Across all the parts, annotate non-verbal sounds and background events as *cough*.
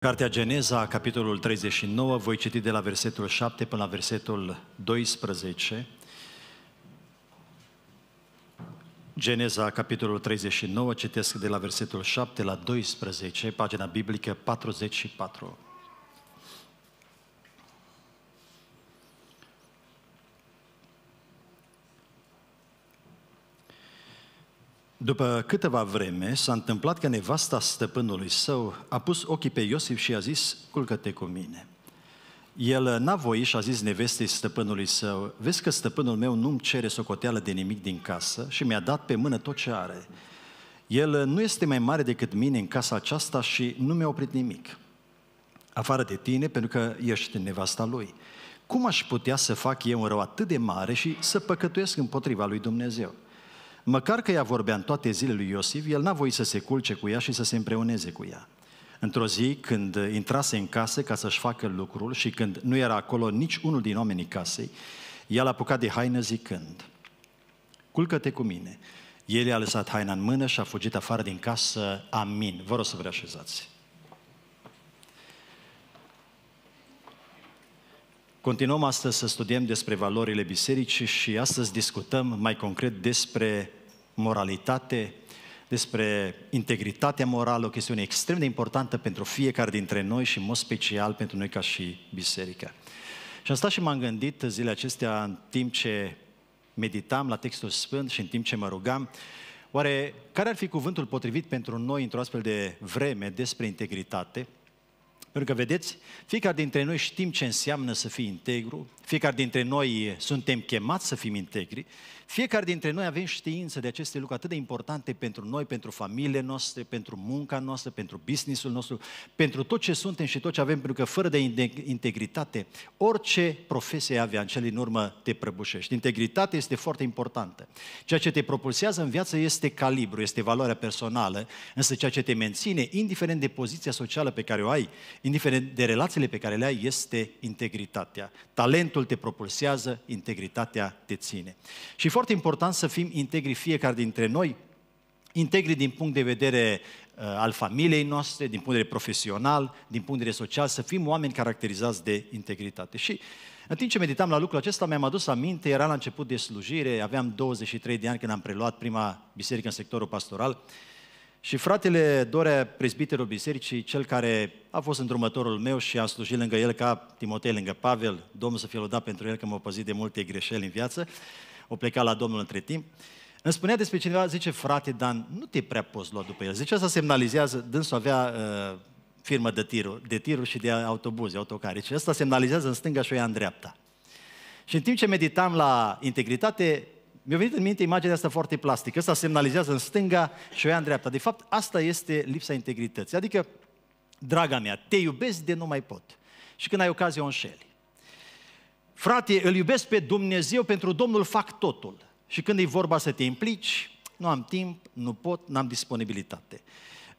Cartea Geneza, capitolul 39, voi citi de la versetul 7 până la versetul 12. Geneza, capitolul 39, citesc de la versetul 7 la 12, pagina biblică 44. După câteva vreme s-a întâmplat că nevasta stăpânului său a pus ochii pe Iosif și a zis, culcă-te cu mine. El n-a voit și a zis nevestei stăpânului său, vezi că stăpânul meu nu-mi cere socoteală de nimic din casă și mi-a dat pe mână tot ce are. El nu este mai mare decât mine în casa aceasta și nu mi-a oprit nimic. Afară de tine, pentru că ești nevasta lui. Cum aș putea să fac eu un rău atât de mare și să păcătuiesc împotriva lui Dumnezeu?' Măcar că ea vorbea în toate zilele lui Iosif, el n-a voit să se culce cu ea și să se împreuneze cu ea. Într-o zi, când intrase în casă ca să-și facă lucrul și când nu era acolo nici unul din oamenii casei, ea l-a apucat de haină zicând, culcă-te cu mine. El i-a lăsat haina în mână și a fugit afară din casă. Amin. Vă rog să vă reașezați. Continuăm astăzi să studiem despre valorile bisericii și astăzi discutăm mai concret despre moralitate, despre integritatea morală, o chestiune extrem de importantă pentru fiecare dintre noi și în mod special pentru noi ca și biserică. Și am stat și m-am gândit zilele acestea în timp ce meditam la textul sfânt și în timp ce mă rugam, oare care ar fi cuvântul potrivit pentru noi într-o astfel de vreme despre integritate – pentru că, vedeți, fiecare dintre noi știm ce înseamnă să fii integru, fiecare dintre noi suntem chemați să fim integri, fiecare dintre noi avem știință de aceste lucruri atât de importante pentru noi, pentru familiile noastre, pentru munca noastră, pentru businessul nostru, pentru tot ce suntem și tot ce avem, pentru că fără de integritate, orice profesie avea în cele din urmă te prăbușești. Integritatea este foarte importantă. Ceea ce te propulsează în viață este calibru, este valoarea personală, însă ceea ce te menține, indiferent de poziția socială pe care o ai, indiferent de relațiile pe care le ai, este integritatea. Talentul te propulsează, integritatea te ține. Și e foarte important să fim integri fiecare dintre noi, integri din punct de vedere uh, al familiei noastre, din punct de vedere profesional, din punct de vedere social, să fim oameni caracterizați de integritate. Și în timp ce meditam la lucrul acesta, mi-am adus aminte, era la început de slujire, aveam 23 de ani când am preluat prima biserică în sectorul pastoral, uh, și fratele Dorea, prezbiterul bisericii, cel care a fost îndrumătorul meu și a slujit lângă el ca Timotei lângă Pavel, Domnul să fie lăudat pentru el că m-a păzit de multe greșeli în viață, o plecat la Domnul între timp, îmi spunea despre cineva, zice, frate Dan, nu te prea poți lua după el. Zice, asta semnalizează, dânsul avea uh, firmă de tiru, de tiru și de autobuze, autocare. Și asta semnalizează în stânga și o ia în dreapta. Și în timp ce meditam la integritate, mi-a venit în minte imaginea asta foarte plastică. Asta semnalizează în stânga și o ia în dreapta. De fapt, asta este lipsa integrității. Adică, draga mea, te iubesc de nu mai pot. Și când ai ocazie o înșeli. Frate, îl iubesc pe Dumnezeu, pentru Domnul fac totul. Și când e vorba să te implici, nu am timp, nu pot, n-am disponibilitate.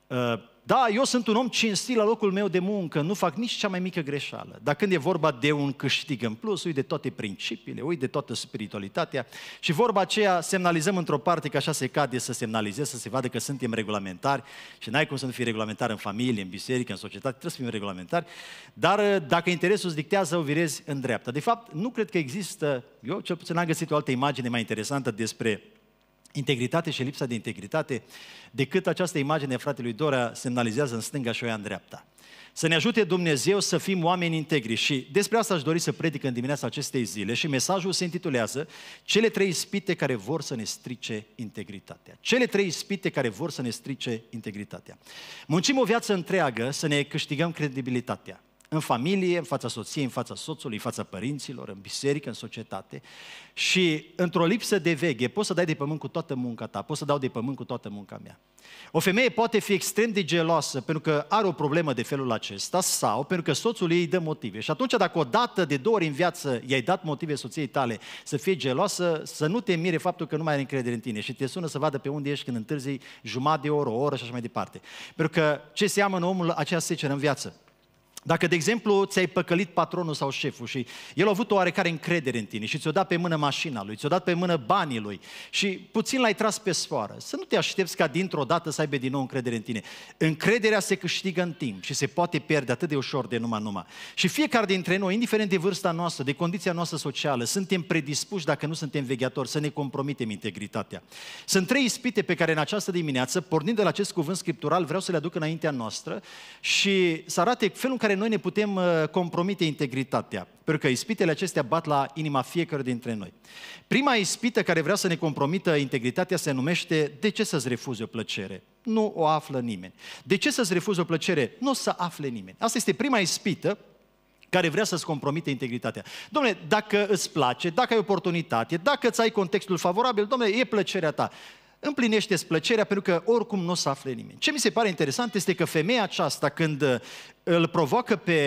Uh, da, eu sunt un om cinstit la locul meu de muncă, nu fac nici cea mai mică greșeală. Dar când e vorba de un câștig în plus, uite de toate principiile, uite de toată spiritualitatea și vorba aceea semnalizăm într-o parte că așa se cade să semnalizeze, să se vadă că suntem regulamentari și n-ai cum să nu fii regulamentar în familie, în biserică, în societate, trebuie să fim regulamentari, dar uh, dacă interesul îți dictează, o virezi în dreapta. De fapt, nu cred că există, eu cel puțin am găsit o altă imagine mai interesantă despre integritate și lipsa de integritate, decât această imagine a fratelui Dora semnalizează în stânga și o ia în dreapta. Să ne ajute Dumnezeu să fim oameni integri și despre asta aș dori să predic în dimineața acestei zile și mesajul se intitulează Cele trei ispite care vor să ne strice integritatea. Cele trei ispite care vor să ne strice integritatea. Muncim o viață întreagă să ne câștigăm credibilitatea. În familie, în fața soției, în fața soțului, în fața părinților, în biserică, în societate. Și într-o lipsă de veche, poți să dai de pământ cu toată munca ta, poți să dau de pământ cu toată munca mea. O femeie poate fi extrem de geloasă pentru că are o problemă de felul acesta sau pentru că soțul ei dă motive. Și atunci dacă o dată de două ori în viață i-ai dat motive soției tale să fie geloasă, să nu te mire faptul că nu mai are încredere în tine și te sună să vadă pe unde ești când întârzi jumătate de oră, o oră și așa mai departe. Pentru că ce seamănă omul, aceea seceră în viață. Dacă, de exemplu, ți-ai păcălit patronul sau șeful și el a avut o oarecare încredere în tine și ți-o dat pe mână mașina lui, ți-o dat pe mână banii lui și puțin l-ai tras pe soară, să nu te aștepți ca dintr-o dată să aibă din nou încredere în tine. Încrederea se câștigă în timp și se poate pierde atât de ușor de numai numai. Și fiecare dintre noi, indiferent de vârsta noastră, de condiția noastră socială, suntem predispuși, dacă nu suntem vegheatori, să ne compromitem integritatea. Sunt trei ispite pe care în această dimineață, pornind de la acest cuvânt scriptural, vreau să le aduc înaintea noastră și să arate felul în care care noi ne putem uh, compromite integritatea. Pentru că ispitele acestea bat la inima fiecare dintre noi. Prima ispită care vrea să ne compromită integritatea se numește De ce să-ți refuzi o plăcere? Nu o află nimeni. De ce să-ți refuzi o plăcere? Nu o să afle nimeni. Asta este prima ispită care vrea să-ți compromite integritatea. Domnule, dacă îți place, dacă ai oportunitate, dacă îți ai contextul favorabil, domnule, e plăcerea ta împlinește plăcerea pentru că oricum nu o să afle nimeni. Ce mi se pare interesant este că femeia aceasta, când uh, îl provoacă pe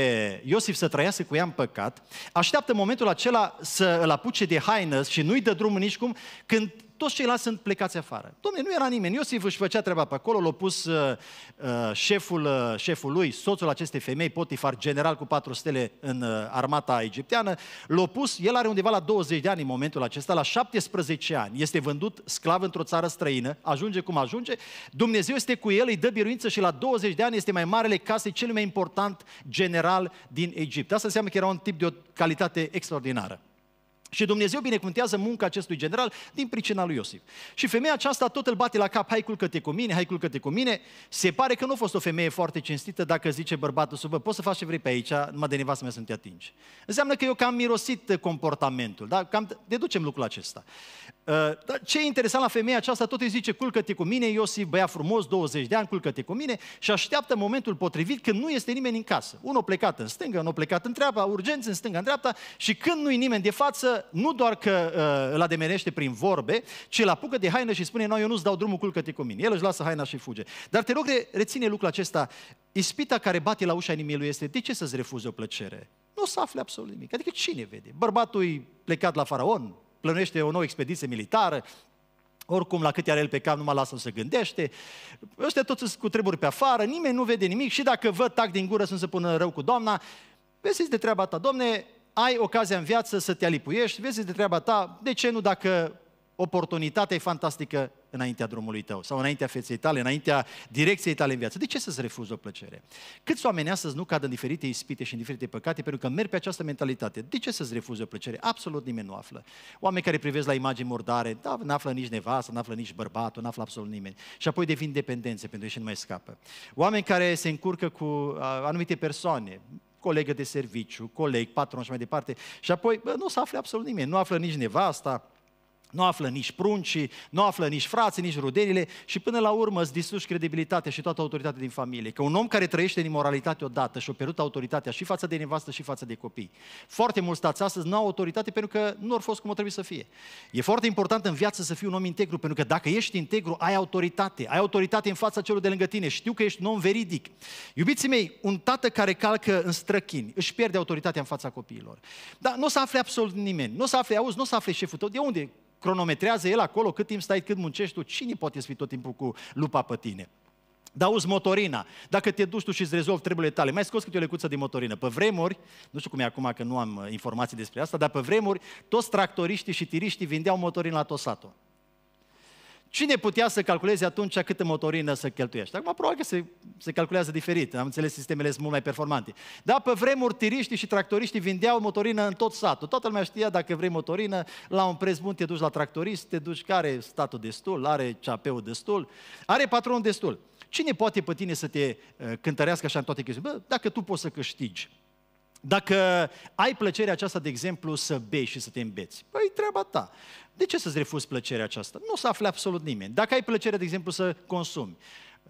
Iosif să trăiască cu ea în păcat, așteaptă momentul acela să îl apuce de haină și nu-i dă drumul nici cum, când toți ceilalți sunt plecați afară. Domnule, nu era nimeni. Iosif își făcea treaba pe acolo, l-a pus uh, uh, șeful, uh, șeful lui, soțul acestei femei, Potifar, general cu patru stele în uh, armata egipteană, l-a pus, el are undeva la 20 de ani în momentul acesta, la 17 ani, este vândut sclav într-o țară străină, ajunge cum ajunge, Dumnezeu este cu el, îi dă biruință și la 20 de ani este mai marele case, cel mai important general din Egipt. Asta înseamnă că era un tip de o calitate extraordinară. Și Dumnezeu binecuvântează munca acestui general din pricina lui Iosif. Și femeia aceasta tot îl bate la cap, hai culcă-te cu mine, hai culcă-te cu mine. Se pare că nu a fost o femeie foarte cinstită dacă zice bărbatul sub, poți să faci ce vrei pe aici, numai de nevastă mea să nu te atingi. Înseamnă că eu cam mirosit uh, comportamentul, da? cam deducem lucrul acesta. Uh, dar ce e interesant la femeia aceasta, tot îi zice, culcă-te cu mine, Iosif, băiat frumos, 20 de ani, culcă-te cu mine și așteaptă momentul potrivit când nu este nimeni în casă. Unul plecat în stânga, unul plecat în dreapta, urgență în stânga, în dreapta și când nu-i nimeni de față, nu doar că uh, îl ademenește prin vorbe, ci îl apucă de haină și spune, noi eu nu-ți dau drumul, culcă-te cu mine. El își lasă haina și fuge. Dar te rog, reține lucrul acesta. Ispita care bate la ușa inimii lui este, de ce să-ți refuzi o plăcere? Nu o să afle absolut nimic. Adică cine vede? Bărbatul plecat la faraon, plănuiește o nouă expediție militară, oricum, la câte are el pe cap, nu mă lasă să gândește. Ăștia toți sunt cu treburi pe afară, nimeni nu vede nimic și dacă văd tac din gură să se pună rău cu doamna, vezi de treaba ta, domne, ai ocazia în viață să te alipuiești, vezi de treaba ta, de ce nu dacă oportunitatea e fantastică înaintea drumului tău sau înaintea feței tale, înaintea direcției tale în viață. De ce să-ți refuzi o plăcere? Câți oameni astăzi nu cad în diferite ispite și în diferite păcate pentru că merg pe această mentalitate? De ce să-ți refuzi o plăcere? Absolut nimeni nu află. Oameni care privesc la imagini murdare, da, nu află nici nevastă, nu află nici bărbatul, nu află absolut nimeni. Și apoi devin dependențe pentru că și nu mai scapă. Oameni care se încurcă cu uh, anumite persoane, colegă de serviciu, coleg, patron și mai departe. Și apoi bă, nu se afle absolut nimeni, nu află nici nevasta, nu află nici pruncii, nu află nici frații, nici rudenile și până la urmă îți distruși credibilitatea și toată autoritatea din familie. Că un om care trăiește în imoralitate odată și-a pierdut autoritatea și față de nevastă și față de copii. Foarte mulți stați astăzi nu au autoritate pentru că nu au fost cum o trebuie să fie. E foarte important în viață să fii un om integru, pentru că dacă ești integru, ai autoritate. Ai autoritate în fața celor de lângă tine. Știu că ești un om veridic. Iubiții mei, un tată care calcă în străchini își pierde autoritatea în fața copiilor. Dar nu o să afle absolut nimeni. Nu o să afle, auzi, nu o să afle șeful tău. De unde? cronometrează el acolo cât timp stai, cât muncești tu. Cine poate să fii tot timpul cu lupa pe tine? Dar auzi motorina. Dacă te duci tu și îți rezolvi treburile tale, mai scos câte o lecuță de motorină. Pe vremuri, nu știu cum e acum că nu am uh, informații despre asta, dar pe vremuri toți tractoriștii și tiriștii vindeau motorină la tot satul. Cine putea să calculeze atunci câtă motorină să cheltuiești? Acum probabil că se, se calculează diferit, am înțeles, sistemele sunt mult mai performante. Dar pe vremuri tiriștii și tractoriștii vindeau motorină în tot satul. Toată lumea știa dacă vrei motorină, la un preț bun te duci la tractorist, te duci care are statul destul, are cap destul, are patron destul. Cine poate pe tine să te uh, cântărească așa în toate chestiile? Bă, dacă tu poți să câștigi, dacă ai plăcerea aceasta, de exemplu, să bei și să te îmbeți, păi treaba ta. De ce să-ți refuzi plăcerea aceasta? Nu o să afle absolut nimeni. Dacă ai plăcerea, de exemplu, să consumi,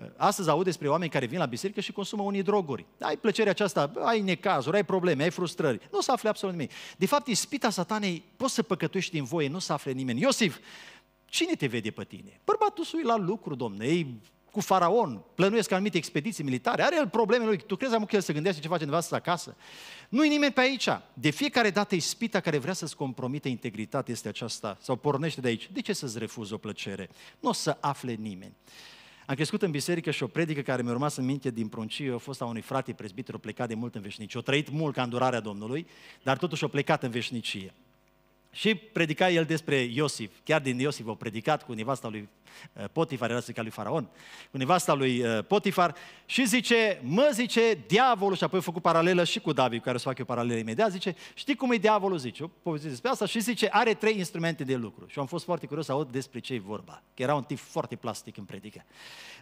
ă, Astăzi aud despre oameni care vin la biserică și consumă unii droguri. Ai plăcerea aceasta, ai necazuri, ai probleme, ai frustrări. Nu să afle absolut nimeni. De fapt, ispita satanei, poți să păcătuiești din voie, nu să afle nimeni. Iosif, cine te vede pe tine? Bărbatul sui la lucru, domne, e cu faraon, plănuiesc anumite expediții militare, are el problemele lui. Tu crezi, am că el se gândește ce face nevastă acasă? Nu-i nimeni pe aici. De fiecare dată ispita care vrea să-ți compromite integritatea este aceasta, sau pornește de aici. De ce să-ți refuzi o plăcere? Nu o să afle nimeni. Am crescut în biserică și o predică care mi-a rămas în minte din pruncie a fost a unui frate prezbiter, o plecat de mult în veșnicie. O trăit mult ca îndurarea Domnului, dar totuși o plecat în veșnicie. Și predica el despre Iosif, chiar din Iosif o predicat cu nevasta lui Eh, Potifar era zica lui Faraon, cu nevasta lui eh, Potifar și zice, mă zice, diavolul, și apoi a făcut paralelă și cu David, cu care o să fac eu paralelă imediat, zice, știi cum e diavolul, zice, povestit despre asta și zice, are trei instrumente de lucru. Și am fost foarte curios să aud despre ce e vorba, că era un tip foarte plastic în predică.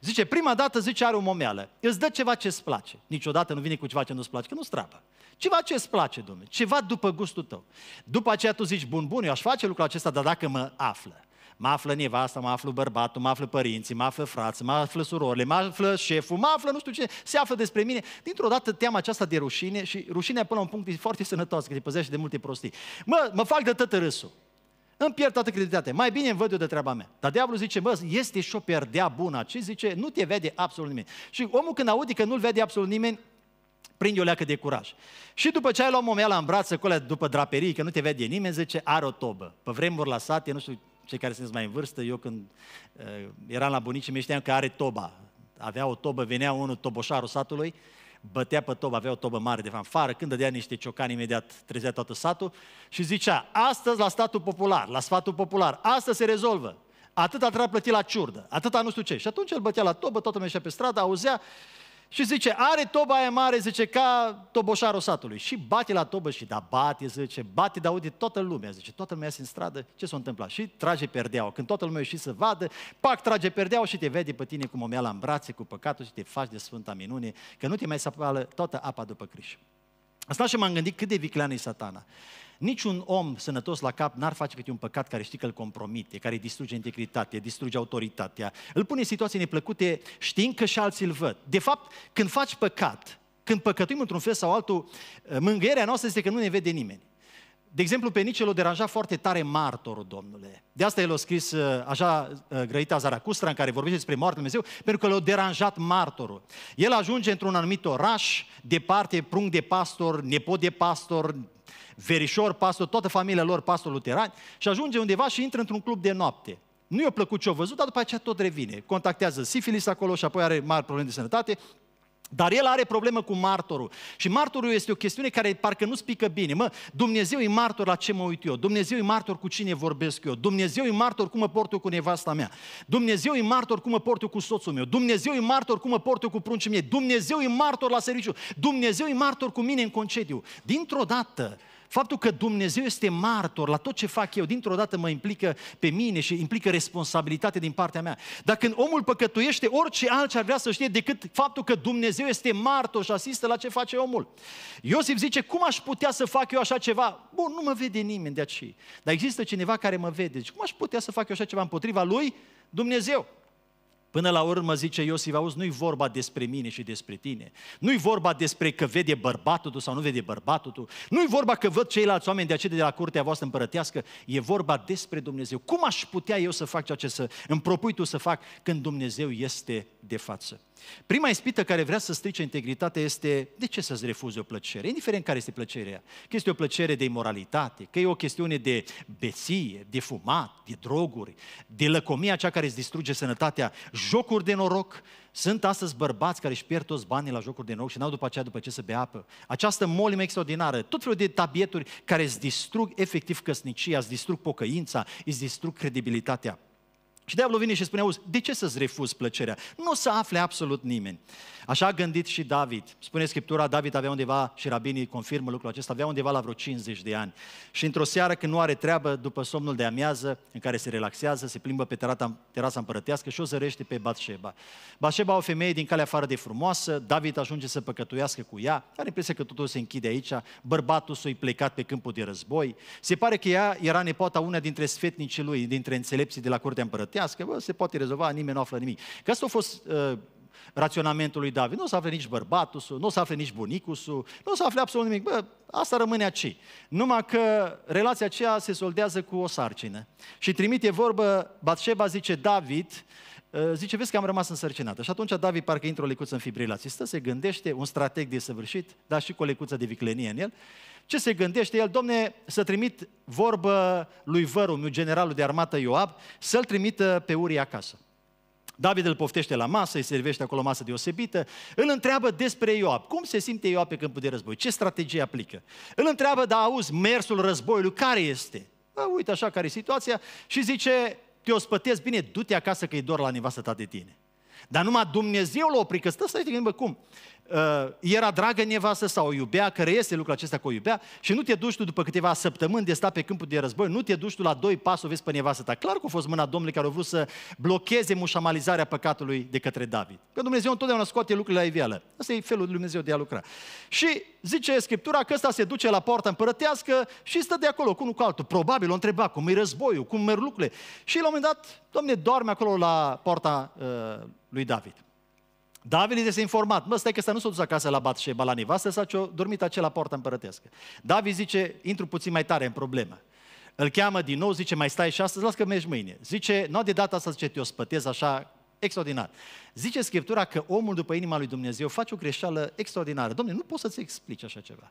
Zice, prima dată, zice, are o momeală, îți dă ceva ce îți place. Niciodată nu vine cu ceva ce nu-ți place, că nu-ți Ceva ce îți place, domnule, ceva după gustul tău. După aceea tu zici, bun, bun, eu aș face lucrul acesta, dar dacă mă află mă află nevasta, mă află bărbatul, mă află părinții, mă află frații, mă află surorile, mă află șeful, mă află nu știu ce. se află despre mine. Dintr-o dată teama aceasta de rușine și rușinea până la un punct e foarte sănătoasă, că te păzește de multe prostii. Mă, mă fac de tătă râsul. Îmi pierd toată credibilitatea. Mai bine îmi văd eu de treaba mea. Dar diavolul zice, mă, este și o pierdea bună. Ce zice? Nu te vede absolut nimeni. Și omul când aude că nu-l vede absolut nimeni, prinde o leacă de curaj. Și după ce ai luat momeala în brață, acolo, după draperii, că nu te vede nimeni, zice, are o tobă. Pe vremuri la sate, nu știu cei care sunteți mai în vârstă, eu când uh, eram la bunicii mei știam că are toba. Avea o tobă, venea unul, toboșarul satului, bătea pe tobă, avea o tobă mare de fanfară, când dădea niște ciocani, imediat trezea toată satul și zicea, astăzi la statul popular, la sfatul popular, asta se rezolvă. Atât a trebuit plătit la ciurdă, atât nu știu ce. Și atunci el bătea la tobă, toată mergea pe stradă, auzea și zice, are toba aia mare, zice, ca toboșarul satului. Și bate la tobă și da, bate, zice, bate, dar aude toată lumea, zice, toată lumea este în stradă, ce s-a întâmplat? Și trage perdeaua. Când toată lumea și să vadă, pac, trage perdeaua și te vede pe tine cu momeala în brațe, cu păcatul și te faci de sfânta minune, că nu te mai sapală toată apa după criș. Asta și m-am gândit cât de viclean e satana. Niciun om sănătos la cap n-ar face câte un păcat care știi că îl compromite, care îi distruge integritatea, distruge autoritatea, îl pune în situații neplăcute știind că și alții îl văd. De fapt, când faci păcat, când păcătuim într-un fel sau altul, eh, mângâierea noastră este că nu ne vede nimeni. De exemplu, pe Nice o deranja foarte tare martorul, domnule. De asta el a scris eh, așa eh, grăita Zaracustra, în care vorbește despre moartea lui Dumnezeu, pentru că l-a deranjat martorul. El ajunge într-un anumit oraș, departe, prung de pastor, nepot de pastor, verișor, pastor, toată familia lor pastor luterani și ajunge undeva și intră într-un club de noapte. Nu i-a plăcut ce-a văzut, dar după aceea tot revine. Contactează sifilis acolo și apoi are mari probleme de sănătate dar el are problemă cu martorul. Și martorul este o chestiune care parcă nu spică bine. Mă, Dumnezeu e martor la ce mă uit eu. Dumnezeu e martor cu cine vorbesc eu. Dumnezeu e martor cum mă port eu cu nevasta mea. Dumnezeu e martor cum mă port eu cu soțul meu. Dumnezeu e martor cum mă port eu cu pruncii mei. Dumnezeu e martor la serviciu. Dumnezeu e martor cu mine în concediu. Dintr-o dată, Faptul că Dumnezeu este martor la tot ce fac eu, dintr-o dată mă implică pe mine și implică responsabilitate din partea mea. Dar când omul păcătuiește, orice altce ar vrea să știe decât faptul că Dumnezeu este martor și asistă la ce face omul. Iosif zice, cum aș putea să fac eu așa ceva? Bun, nu mă vede nimeni de aici. Dar există cineva care mă vede. Deci, cum aș putea să fac eu așa ceva împotriva lui? Dumnezeu. Până la urmă zice Iosif, auzi, nu-i vorba despre mine și despre tine. Nu-i vorba despre că vede bărbatul tu sau nu vede bărbatul tu. Nu-i vorba că văd ceilalți oameni de aceea de la curtea voastră împărătească. E vorba despre Dumnezeu. Cum aș putea eu să fac ceea ce să îmi propui tu să fac când Dumnezeu este de față? Prima ispită care vrea să strice integritatea este de ce să-ți refuzi o plăcere, indiferent care este plăcerea. Că este o plăcere de imoralitate, că e o chestiune de beție, de fumat, de droguri, de lăcomia cea care îți distruge sănătatea, jocuri de noroc. Sunt astăzi bărbați care își pierd toți banii la jocuri de noroc și n-au după aceea după ce să bea apă. Această molimă extraordinară, tot felul de tabieturi care îți distrug efectiv căsnicia, îți distrug pocăința, îți distrug credibilitatea. Și diavolul vine și spune, auzi, de ce să-ți refuzi plăcerea? Nu o să afle absolut nimeni. Așa a gândit și David. Spune Scriptura, David avea undeva, și rabinii confirmă lucrul acesta, avea undeva la vreo 50 de ani. Și într-o seară când nu are treabă, după somnul de amiază, în care se relaxează, se plimbă pe terata, terasa împărătească și o zărește pe Batșeba. Batșeba o femeie din calea afară de frumoasă, David ajunge să păcătuiască cu ea, are impresia că totul se închide aici, bărbatul s-a plecat pe câmpul de război. Se pare că ea era nepoata una dintre sfetnicii lui, dintre înțelepții de la curtea împărătească, găsească, bă, se poate rezolva, nimeni nu află nimic. Că asta a fost uh, raționamentul lui David. Nu o să afle nici bărbatul nu o să afle nici bunicusul, nu o să afle absolut nimic. Bă, asta rămâne aici. Numai că relația aceea se soldează cu o sarcină. Și trimite vorbă, Batșeba zice, David, uh, zice, vezi că am rămas însărcinată. Și atunci David parcă intră o lecuță în fibrilație. Stă, se gândește, un strateg de săvârșit, dar și cu o lecuță de viclenie în el. Ce se gândește el? Domne, să trimit vorbă lui meu generalul de armată Ioab, să-l trimită pe uria acasă. David îl poftește la masă, îi servește acolo masă deosebită, îl întreabă despre Ioab. Cum se simte Ioab pe câmpul de război? Ce strategie aplică? Îl întreabă, da, auzi, mersul războiului care este? Bă, uite așa care e situația și zice, te ospătesc bine, du-te acasă că e doar la nevastă ta de tine. Dar numai Dumnezeu l-a oprit, că stă să te cum? uh, era dragă nevastă sau o iubea, care este lucrul acesta că o iubea, și nu te duci tu după câteva săptămâni de sta pe câmpul de război, nu te duci tu la doi pași o vezi pe nevastă ta. Clar că a fost mâna Domnului care a vrut să blocheze mușamalizarea păcatului de către David. Că Dumnezeu întotdeauna scoate lucrurile la iveală. Asta e felul lui Dumnezeu de a lucra. Și zice Scriptura că ăsta se duce la poarta împărătească și stă de acolo cu unul cu altul. Probabil o întreba cum e războiul, cum merg lucrurile. Și la un moment dat, domne, doarme acolo la poarta uh, lui David. David îi este informat, mă, stai că ăsta nu s-a dus acasă la și la nevastă s-a dormit acela poarta împărătească. David zice, intru puțin mai tare în problemă. Îl cheamă din nou, zice, mai stai și astăzi, las că mergi mâine. Zice, nu de data asta, zice, te ospătez așa, extraordinar. Zice Scriptura că omul după inima lui Dumnezeu face o greșeală extraordinară. Domne, nu poți să-ți explici așa ceva.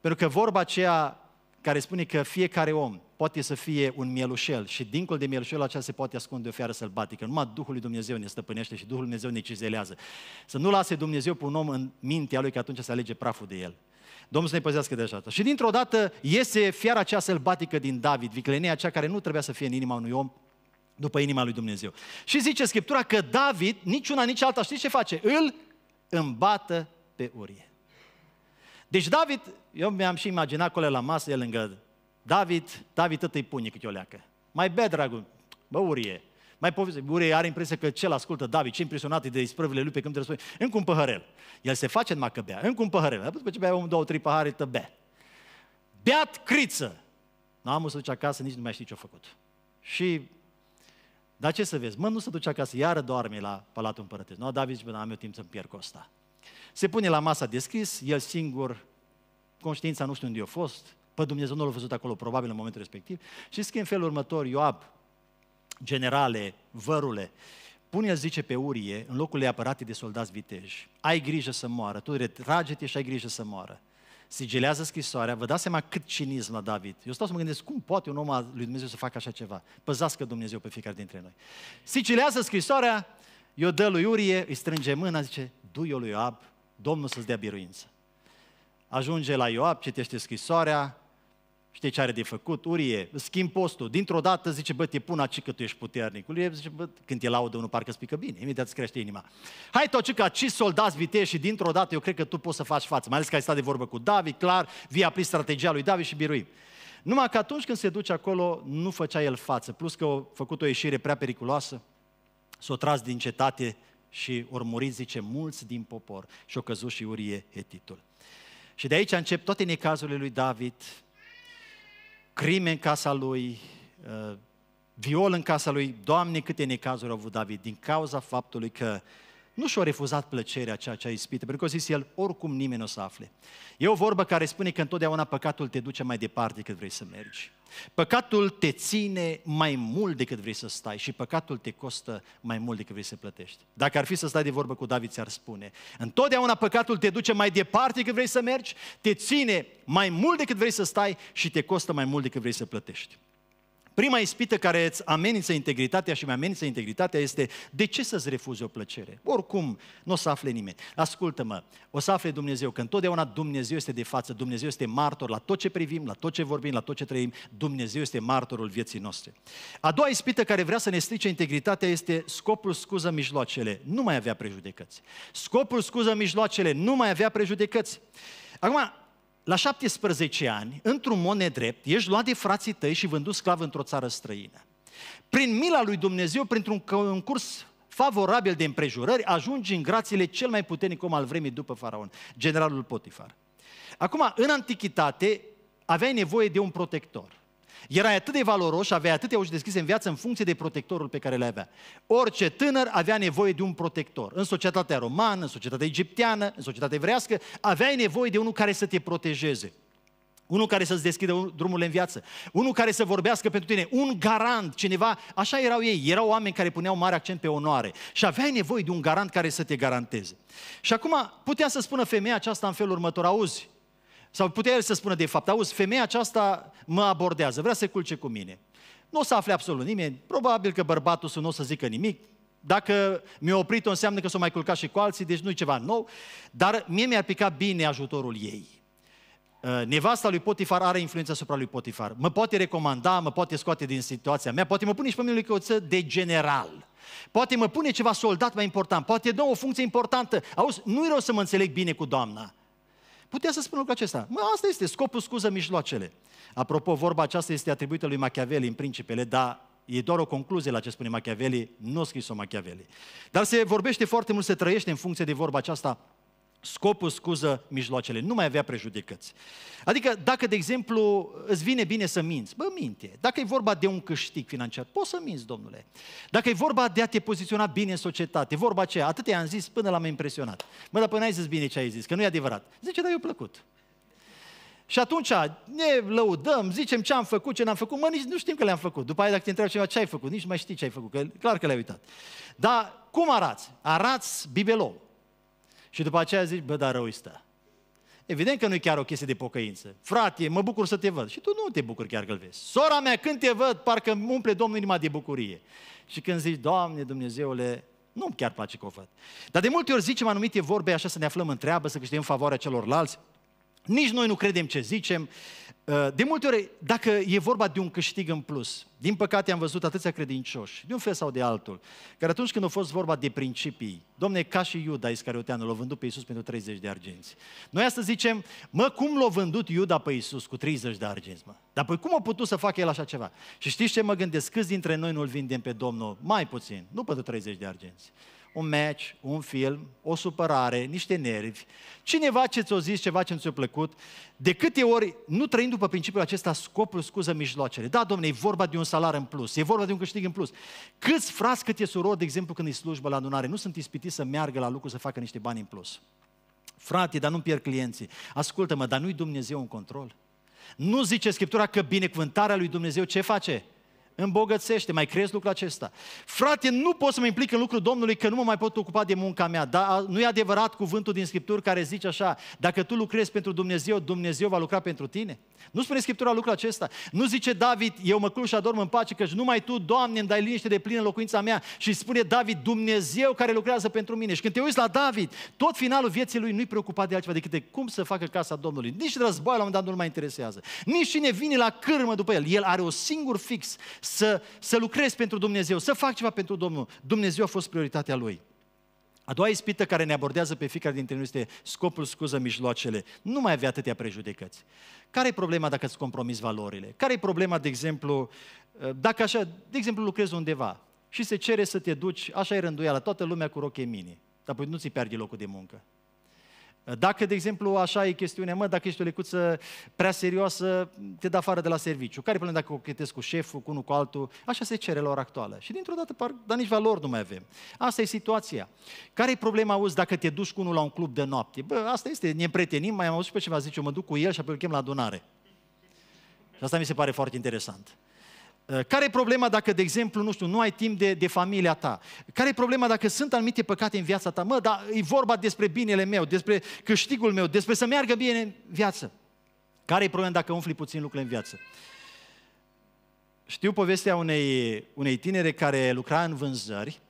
Pentru că vorba aceea, care spune că fiecare om poate să fie un mielușel și dincolo de mielușel acela se poate ascunde o fiară sălbatică. Numai Duhul lui Dumnezeu ne stăpânește și Duhul lui Dumnezeu ne cizelează. Să nu lase Dumnezeu pe un om în mintea lui că atunci se alege praful de el. Domnul să ne păzească de așa. Și dintr-o dată iese fiara aceea sălbatică din David, viclenea aceea care nu trebuia să fie în inima unui om, după inima lui Dumnezeu. Și zice Scriptura că David, nici una, nici alta, știți ce face? Îl îmbată pe urie. Deci David, eu mi-am și imaginat acolo la masă, el lângă David, David tot îi pune câte o leacă. Mai bea, dragul, bă, urie. Mai poveste, urie are impresia că cel ascultă David, ce impresionat e de isprăvile lui pe când trebuie să încă un păhărel. El se face numai că bea, încă un păhărel. După ce bea un, două, trei pahare, tă bea. Beat criță! am să duce acasă, nici nu mai știu ce-a făcut. Și dar ce să vezi? Mă, nu se duce acasă, iară doarme la Palatul Împărătesc. Nu, no, David zice, n-am eu timp să-mi pierd costa. Se pune la masa deschis, el singur, conștiința nu știu unde a fost, pe Dumnezeu nu l-a văzut acolo, probabil în momentul respectiv, și scrie în felul următor, Ioab, generale, vărule, pune el zice pe Urie, în locul ei apărate de soldați viteji, ai grijă să moară, tu retrage-te și ai grijă să moară. Sigilează scrisoarea, vă dați seama cât cinism la David. Eu stau să mă gândesc cum poate un om al lui Dumnezeu să facă așa ceva. Păzească Dumnezeu pe fiecare dintre noi. Sigilează scrisoarea, i-o dă lui Urie, îi strânge mâna, zice, du-i-o lui Ab, Domnul să-ți dea biruință. Ajunge la Ioab, citește scrisoarea, știi ce are de făcut, Urie, schimb postul, dintr-o dată zice, bă, te pun aci că tu ești puternic. Urie zice, bă, când te laudă unul parcă spică bine, imediat îți crește inima. Hai tot ca ci soldați vite și dintr-o dată eu cred că tu poți să faci față, mai ales că ai stat de vorbă cu David, clar, vii prins strategia lui David și birui. Numai că atunci când se duce acolo, nu făcea el față, plus că a făcut o ieșire prea periculoasă, s-o tras din cetate și ori zice, mulți din popor și au căzut și Urie Hetitul. Și de aici încep toate necazurile lui David, crime în casa lui, uh, viol în casa lui, Doamne câte necazuri au avut David din cauza faptului că uh, nu și-a refuzat plăcerea ceea ce a ispit, pentru că a zis el, oricum nimeni nu o să afle. E o vorbă care spune că întotdeauna păcatul te duce mai departe decât vrei să mergi. Păcatul te ține mai mult decât vrei să stai și păcatul te costă mai mult decât vrei să plătești. Dacă ar fi să stai de vorbă cu David, ți-ar spune, întotdeauna păcatul te duce mai departe decât vrei să mergi, te ține mai mult decât vrei să stai și te costă mai mult decât vrei să plătești. Prima ispită care îți amenință integritatea și mi amenință integritatea este de ce să-ți refuzi o plăcere? Oricum, nu o să afle nimeni. Ascultă-mă, o să afle Dumnezeu, că întotdeauna Dumnezeu este de față, Dumnezeu este martor la tot ce privim, la tot ce vorbim, la tot ce trăim, Dumnezeu este martorul vieții noastre. A doua ispită care vrea să ne strice integritatea este scopul scuză mijloacele, nu mai avea prejudecăți. Scopul scuză mijloacele, nu mai avea prejudecăți. Acum, la 17 ani, într-un mod nedrept, ești luat de frații tăi și vândut sclav într-o țară străină. Prin mila lui Dumnezeu, printr-un concurs favorabil de împrejurări, ajungi în grațiile cel mai puternic om al vremii după faraon, generalul Potifar. Acum, în antichitate, aveai nevoie de un protector. Era atât de valoros și avea atâtea uși deschise în viață în funcție de protectorul pe care le avea. Orice tânăr avea nevoie de un protector. În societatea romană, în societatea egipteană, în societatea evrească, aveai nevoie de unul care să te protejeze. Unul care să-ți deschidă drumurile în viață. Unul care să vorbească pentru tine. Un garant, cineva. Așa erau ei. Erau oameni care puneau mare accent pe onoare. Și aveai nevoie de un garant care să te garanteze. Și acum putea să spună femeia aceasta în felul următor. Auzi, sau putea el să spună de fapt, auzi, femeia aceasta mă abordează, vrea să culce cu mine. Nu o să afle absolut nimeni, probabil că bărbatul să nu o să zică nimic, dacă mi-a oprit-o înseamnă că s-o mai culcat și cu alții, deci nu-i ceva nou, dar mie mi-ar pica bine ajutorul ei. Uh, nevasta lui Potifar are influența asupra lui Potifar. Mă poate recomanda, mă poate scoate din situația mea, poate mă pune și pe mine lui căuță de general. Poate mă pune ceva soldat mai important, poate dă o funcție importantă. Auzi, nu-i rău să mă înțeleg bine cu doamna. Putea să spună lucrul acesta. Mă, asta este scopul, scuză, mijloacele. Apropo, vorba aceasta este atribuită lui Machiavelli în Principele, dar e doar o concluzie la ce spune Machiavelli, nu scris-o Machiavelli. Dar se vorbește foarte mult, se trăiește în funcție de vorba aceasta, scopul scuză mijloacele, nu mai avea prejudecăți. Adică dacă, de exemplu, îți vine bine să minți, bă, minte. Dacă e vorba de un câștig financiar, poți să minți, domnule. Dacă e vorba de a te poziționa bine în societate, vorba aceea, atât am zis până l-am impresionat. Mă, dar până ai zis bine ce ai zis, că nu e adevărat. Zice, da, eu plăcut. Și atunci ne lăudăm, zicem ce am făcut, ce n-am făcut, mă, nici nu știm că le-am făcut. După aia dacă te întreabă ceva ce ai făcut, nici nu mai știi ce ai făcut, că clar că le-ai uitat. Dar cum arați? Arați bibelou. Și după aceea zici, bă, dar rău stă. Evident că nu e chiar o chestie de pocăință. Frate, mă bucur să te văd. Și tu nu te bucuri chiar că îl vezi. Sora mea, când te văd, parcă îmi umple Domnul inima de bucurie. Și când zici, Doamne Dumnezeule, nu chiar place că o văd. Dar de multe ori zicem anumite vorbe așa să ne aflăm în treabă, să câștigăm favoarea celorlalți. Nici noi nu credem ce zicem, Eh, de multe ori, dacă e vorba de un câștig în plus, din păcate am văzut atâția credincioși, de un fel sau de altul, care atunci când a fost vorba de principii, domne, ca și Iuda Iscarioteanu, l-a vândut pe Iisus pentru 30 de argenți. Noi astăzi zicem, mă, cum l-a vândut Iuda pe Iisus cu 30 de argenți, mă? Dar păi cum a putut să facă el așa ceva? Și știți ce mă gândesc? Câți dintre noi nu-L vindem pe Domnul? Mai puțin, nu pentru 30 de argenți un match, un film, o supărare, niște nervi, cineva ce ți-o zis, ceva ce nu ți-a plăcut, de câte ori, nu trăind după principiul acesta, scopul scuză mijloacele. Da, domne, e vorba de un salar în plus, e vorba de un câștig în plus. Câți frați, e surori, de exemplu, când e slujbă la adunare, nu sunt ispitiți să meargă la lucru să facă niște bani în plus. Frate, dar nu pierd clienții. Ascultă-mă, dar nu-i Dumnezeu în control? Nu zice Scriptura că binecuvântarea lui Dumnezeu ce face? îmbogățește, mai crezi lucrul acesta. Frate, nu pot să mă implic în lucrul Domnului că nu mă mai pot ocupa de munca mea, dar nu e adevărat cuvântul din Scriptură care zice așa, dacă tu lucrezi pentru Dumnezeu, Dumnezeu va lucra pentru tine? Nu spune Scriptura lucrul acesta. Nu zice David, eu mă culc și adorm în pace, căci numai tu, Doamne, îmi dai liniște de plină în locuința mea. Și spune David, Dumnezeu care lucrează pentru mine. Și când te uiți la David, tot finalul vieții lui nu-i preocupat de altceva decât de cum să facă casa Domnului. Nici războiul la un moment dat nu-l mai interesează. Nici cine vine la cârmă după el. El are o singur fix să, să lucrez pentru Dumnezeu, să fac ceva pentru Domnul. Dumnezeu a fost prioritatea lui. A doua ispită care ne abordează pe fiecare dintre noi este scopul, scuză, mijloacele. Nu mai avea atâtea prejudecăți. Care e problema dacă îți compromis valorile? Care e problema, de exemplu, eh, dacă așa, de exemplu, lucrezi undeva și se cere să te duci, așa e la toată lumea cu roche mini, dar păi nu ți pierde locul de muncă. Dacă, de exemplu, așa e chestiunea, mă, dacă ești o lecuță prea serioasă, te dă afară de la serviciu. Care problema dacă cochetezi cu șeful, cu unul, cu altul? Așa se cere la ora actuală. Și dintr-o dată, par, dar nici valori nu mai avem. Asta e situația. Care e problema, auzi, dacă te duci cu unul la un club de noapte? Bă, asta este, ne împretenim, mai am auzit pe ceva, zice, eu mă duc cu el și apoi îl chem la adunare. Și asta mi se pare foarte interesant. Uh, care e problema dacă, de exemplu, nu știu, nu ai timp de, de familia ta? Care e problema dacă sunt anumite păcate în viața ta? Mă, dar e vorba despre binele meu, despre câștigul meu, despre să meargă bine în viață. Care e problema dacă umfli puțin lucrurile în viață? Știu povestea unei, unei tinere care lucra în vânzări,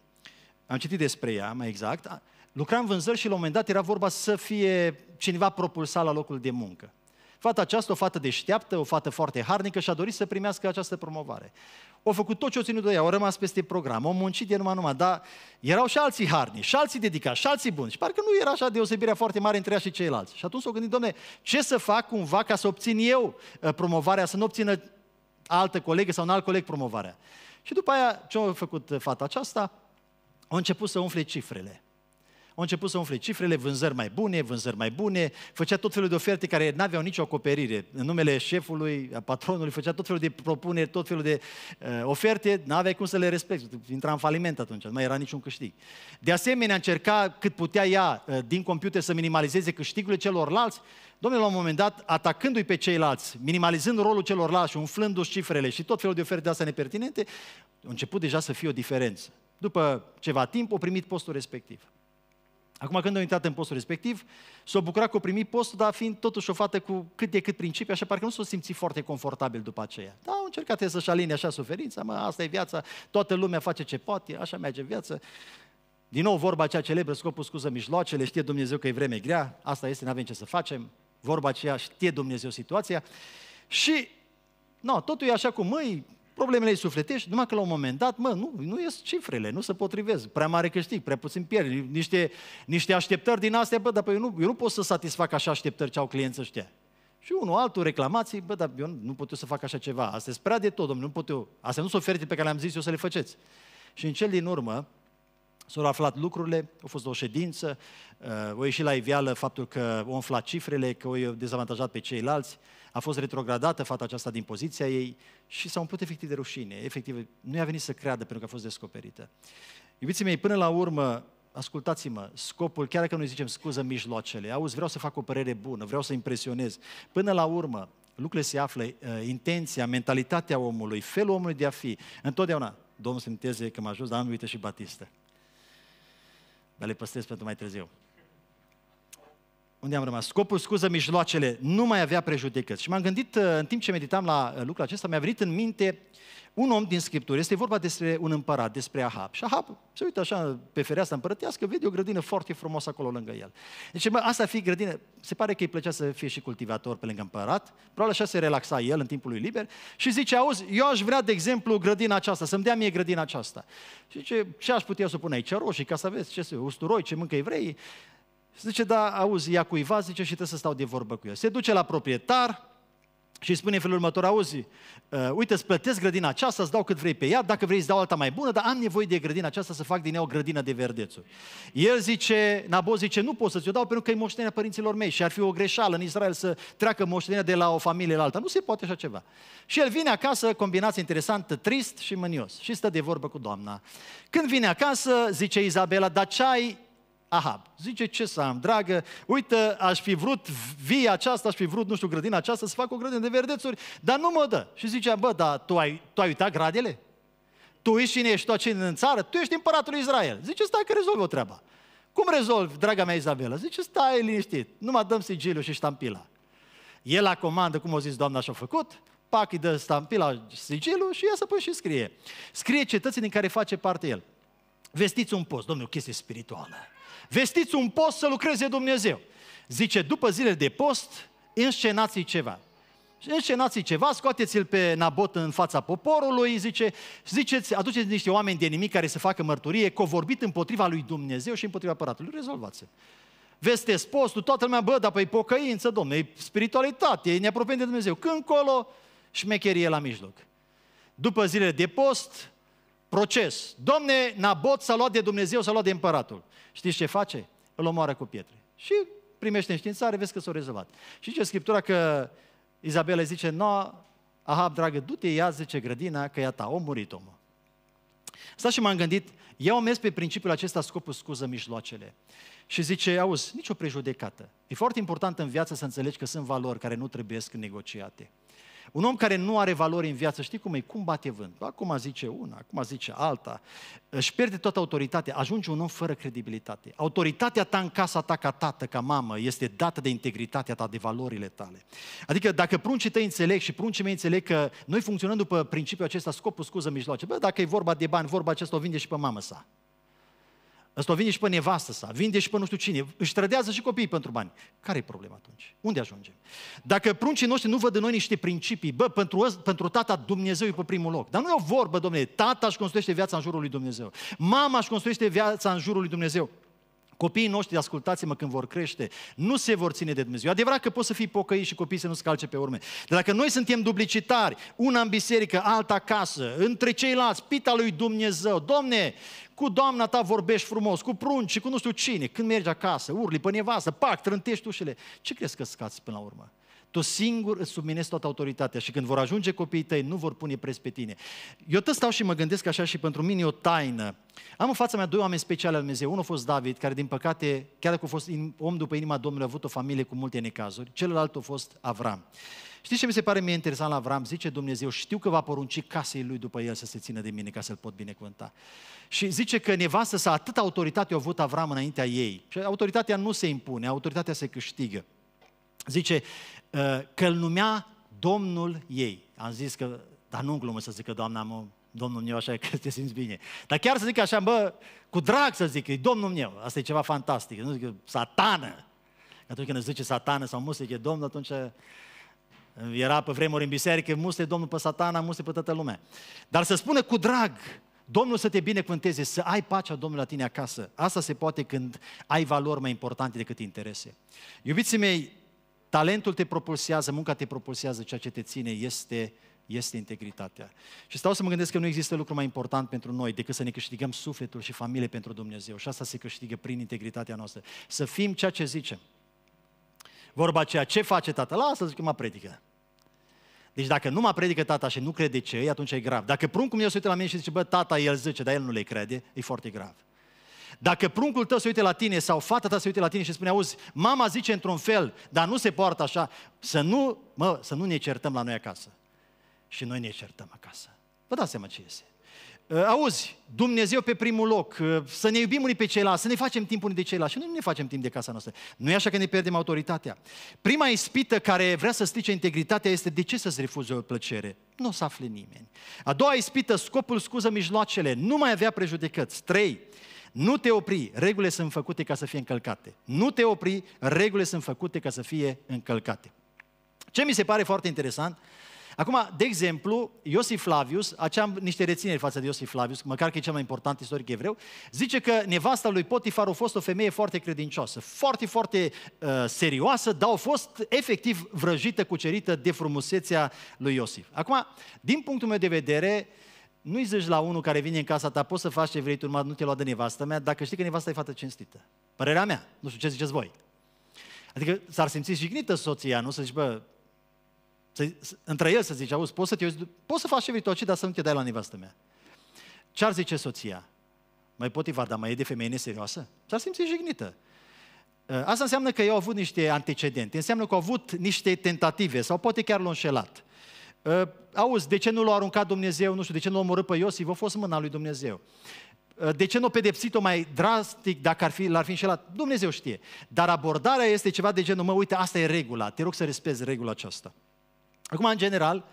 am citit despre ea mai exact, lucra în vânzări și la un moment dat era vorba să fie cineva propulsat la locul de muncă. Fata aceasta, o fată deșteaptă, o fată foarte harnică și a dorit să primească această promovare. O făcut tot ce o ținut de ea, o rămas peste program, o muncit de numai numai, dar erau și alții harni, și alții dedicați, și alții buni. Și parcă nu era așa deosebirea foarte mare între ea și ceilalți. Și atunci s-au gândit, domne, ce să fac cumva ca să obțin eu uh, promovarea, să nu obțină altă colegă sau un alt coleg promovarea. Și după aia, ce a făcut fata aceasta? A început să umfle cifrele au început să umfle cifrele, vânzări mai bune, vânzări mai bune, făcea tot felul de oferte care nu aveau nicio acoperire. În numele șefului, a patronului, făcea tot felul de propuneri, tot felul de uh, oferte, nu avea cum să le respecte. intra în faliment atunci, nu mai era niciun câștig. De asemenea, încerca cât putea ea uh, din computer să minimalizeze câștigurile celorlalți, Domnul la un moment dat, atacându-i pe ceilalți, minimalizând rolul celorlalți, umflându-și cifrele și tot felul de oferte astea nepertinente, a început deja să fie o diferență. După ceva timp, o primit postul respectiv. Acum când au intrat în postul respectiv, s-au bucurat că o primit postul, dar fiind totuși o fată cu cât de cât principii, așa parcă nu s-au simțit foarte confortabil după aceea. Da, au încercat să-și aline așa suferința, mă, asta e viața, toată lumea face ce poate, așa merge viața. Din nou vorba aceea celebră, scopul scuză mijloacele, știe Dumnezeu că e vreme grea, asta este, nu avem ce să facem, vorba aceea știe Dumnezeu situația. Și, no, totul e așa cum mâi, problemele ei sufletești, numai că la un moment dat, mă, nu, nu ies cifrele, nu se potrivesc, prea mare câștig, prea puțin pierd, niște, niște așteptări din astea, bă, dar bă, eu, nu, eu nu pot să satisfac așa așteptări ce au clienții ăștia. Și unul altul, reclamații, bă, dar eu nu pot eu să fac așa ceva, asta e prea de tot, domnule, nu pot eu, astea nu sunt oferite pe care le-am zis eu să le faceți. Și în cel din urmă, S-au aflat lucrurile, a fost o ședință, uh, ieșit la iveală faptul că au umflat cifrele, că au dezavantajat pe ceilalți a fost retrogradată fata aceasta din poziția ei și s-a umplut efectiv de rușine. Efectiv, nu i-a venit să creadă pentru că a fost descoperită. Iubiții mei, până la urmă, ascultați-mă, scopul, chiar dacă noi zicem scuză mijloacele, auzi, vreau să fac o părere bună, vreau să impresionez, până la urmă, lucrurile se află, uh, intenția, mentalitatea omului, felul omului de a fi, întotdeauna, Domnul să că m-a ajuns, dar am uitat și Batistă. Dar le păstrez pentru mai târziu unde am rămas? Scopul, scuză, mijloacele, nu mai avea prejudecăți. Și m-am gândit, uh, în timp ce meditam la uh, lucrul acesta, mi-a venit în minte un om din Scriptură. Este vorba despre un împărat, despre Ahab. Și Ahab se uită așa pe fereastra împărătească, vede o grădină foarte frumoasă acolo lângă el. Deci, mă, asta fi grădină, se pare că îi plăcea să fie și cultivator pe lângă împărat, probabil așa se relaxa el în timpul lui liber și zice, auzi, eu aș vrea, de exemplu, grădina aceasta, să-mi dea mie grădina aceasta. Și zice, ce aș putea să pun aici? Roșii, ca să vezi ce se, usturoi, ce mâncă evrei. Zice, da, auzi, ia cuiva, zice, și trebuie să stau de vorbă cu el. Se duce la proprietar și îi spune în felul următor, auzi, uh, uite, îți plătesc grădina aceasta, îți dau cât vrei pe ea, dacă vrei îți dau alta mai bună, dar am nevoie de grădina aceasta să fac din ea o grădină de verdețuri. El zice, Nabo zice, nu pot să-ți o dau pentru că e moștenirea părinților mei și ar fi o greșeală în Israel să treacă moștenirea de la o familie la alta. Nu se poate așa ceva. Și el vine acasă, combinație interesantă, trist și mânios. Și stă de vorbă cu doamna. Când vine acasă, zice Izabela, dar ce ai Ahab. Zice, ce să am, dragă, uite, aș fi vrut via aceasta, aș fi vrut, nu știu, grădina aceasta, să fac o grădină de verdețuri, dar nu mă dă. Și zice bă, dar tu ai, tu ai uitat gradele? Tu ești cine ești, tu cine în țară? Tu ești împăratul Israel. Zice, stai că rezolvi o treabă. Cum rezolv, draga mea Izabela? Zice, stai liniștit, mă dăm sigiliu și ștampila. El la comandă, cum o zis doamna și-a făcut, pac, îi dă stampila, sigilul și să pun și scrie. Scrie cetății din care face parte el. Vestiți un post, domnule, o chestie spirituală. Vestiți un post să lucreze Dumnezeu. Zice, după zile de post, înscenați ceva. Înscenați ceva, scoateți-l pe Nabot în fața poporului, zice, ziceți, aduceți niște oameni de nimic care să facă mărturie, că vorbit împotriva lui Dumnezeu și împotriva păratului. Rezolvați-l vestesc postul, toată lumea, bă, dar păi pocăință, domne, e spiritualitate, e neapropiem de Dumnezeu. Când colo, șmecherie la mijloc. După zilele de post, proces. Domne, Nabot s-a luat de Dumnezeu, s-a luat de împăratul. Știți ce face? Îl omoară cu pietre. Și primește înștiințare, vezi că s-a rezolvat. Și ce Scriptura că Izabela zice, no, Ahab, dragă, du-te, ia, zice, grădina, că ea ta, o murit omul. Asta și m-am gândit, eu am pe principiul acesta, scopul scuză mijloacele. Și zice, auzi, nicio prejudecată. E foarte important în viață să înțelegi că sunt valori care nu trebuie să negociate. Un om care nu are valori în viață, știi cum e? Cum bate vântul? Acum zice una, acum zice alta. Își pierde toată autoritatea, ajunge un om fără credibilitate. Autoritatea ta în casa ta ca tată, ca mamă, este dată de integritatea ta, de valorile tale. Adică dacă pruncii tăi înțeleg și pruncii mei înțeleg că noi funcționăm după principiul acesta, scopul, scuză, mijloace, bă, dacă e vorba de bani, vorba acesta o vinde și pe mamă sa. Asta o și pe nevastă sa, vinde și pe nu știu cine, își trădează și copiii pentru bani. Care e problema atunci? Unde ajungem? Dacă pruncii noștri nu văd în noi niște principii, bă, pentru, pentru tata Dumnezeu e pe primul loc. Dar nu e o vorbă, domnule, tata își construiește viața în jurul lui Dumnezeu. Mama își construiește viața în jurul lui Dumnezeu. Copiii noștri, ascultați-mă, când vor crește, nu se vor ține de Dumnezeu. E adevărat că poți să fii pocăit și copiii să nu scalce pe urme. Dar dacă noi suntem duplicitari, una în biserică, alta acasă, între ceilalți, pita lui Dumnezeu, Domne, cu doamna ta vorbești frumos, cu prunci și cu nu știu cine, când mergi acasă, urli pe nevastă, pac, trântești ușile, ce crezi că scați până la urmă? Tu singur îți subminezi toată autoritatea și când vor ajunge copiii tăi, nu vor pune pres pe tine. Eu tot stau și mă gândesc așa și pentru mine o taină. Am în fața mea doi oameni speciale al Dumnezeu. Unul a fost David, care din păcate, chiar dacă a fost om după inima Domnului, a avut o familie cu multe necazuri. Celălalt a fost Avram. Știți ce mi se pare mie interesant la Avram? Zice Dumnezeu, știu că va porunci casei lui după el să se țină de mine ca să-l pot binecuvânta. Și zice că nevastă sa atâta autoritate a avut Avram înaintea ei. Și autoritatea nu se impune, autoritatea se câștigă. Zice, Uh, că îl numea Domnul ei. Am zis că, dar nu glumă să zică, Doamna, mă, Domnul meu, așa că *laughs* te simți bine. Dar chiar să zic așa, bă, cu drag să zic, e Domnul meu, asta e ceva fantastic, nu zic, că satană. Atunci când îți zice satană sau musă, e Domnul, atunci uh, era pe vremuri în biserică, musle Domnul pe satana, musă pe toată lumea. Dar să spună cu drag, Domnul să te binecuvânteze, să ai pacea Domnului la tine acasă. Asta se poate când ai valori mai importante decât interese. Iubiții mei, Talentul te propulsează, munca te propulsează, ceea ce te ține este, este integritatea. Și stau să mă gândesc că nu există lucru mai important pentru noi decât să ne câștigăm sufletul și familie pentru Dumnezeu. Și asta se câștigă prin integritatea noastră. Să fim ceea ce zicem. Vorba aceea, ce face tata? Lasă, zic că mă predică. Deci dacă nu mă predică tata și nu crede ce e, atunci e grav. Dacă pruncul meu se uită la mine și zice, bă, tata, el zice, dar el nu le crede, e foarte grav. Dacă pruncul tău se uite la tine sau fata ta se uite la tine și spune, auzi, mama zice într-un fel, dar nu se poartă așa, să nu, mă, să nu ne certăm la noi acasă. Și noi ne certăm acasă. Vă dați seama ce este. Ă, auzi, Dumnezeu pe primul loc, ă, să ne iubim unii pe ceilalți, să ne facem timp unii de ceilalți și noi nu ne facem timp de casa noastră. Nu e așa că ne pierdem autoritatea. Prima ispită care vrea să strice integritatea este de ce să-ți refuzi o plăcere? Nu o să afle nimeni. A doua ispită, scopul scuză mijloacele, nu mai avea prejudecăți. Trei, nu te opri, regulile sunt făcute ca să fie încălcate. Nu te opri, regulile sunt făcute ca să fie încălcate. Ce mi se pare foarte interesant, acum, de exemplu, Iosif Flavius, aceam niște rețineri față de Iosif Flavius, măcar că e cel mai important istoric evreu, zice că nevasta lui Potifar a fost o femeie foarte credincioasă, foarte, foarte uh, serioasă, dar a fost efectiv vrăjită, cucerită de frumusețea lui Iosif. Acum, din punctul meu de vedere, uh, nu-i zici la unul care vine în casa ta, poți să faci ce vrei tu, nu te lua de nevastă mea, dacă știi că nevasta e fată cinstită. Părerea mea, nu știu ce ziceți voi. Adică s-ar simți jignită soția, nu? Să zici, bă, să, între el să zici, auzi, poți să, te, poți să faci ce vrei tu, dar să nu te dai la nevastă mea. Ce-ar zice soția? Mai poti dar mai e de femeie neserioasă? S-ar simți jignită. Ă, asta înseamnă că ei au avut niște antecedente, înseamnă că au avut niște tentative sau poate chiar l-au înșelat. Uh, auzi, de ce nu l-a aruncat Dumnezeu, nu știu, de ce nu l-a omorât pe Iosif, a fost mâna lui Dumnezeu. Uh, de ce nu a pedepsit-o mai drastic dacă ar fi, l-ar fi înșelat? Dumnezeu știe. Dar abordarea este ceva de genul, mă, uite, asta e regula, te rog să respezi regula aceasta. Acum, în general,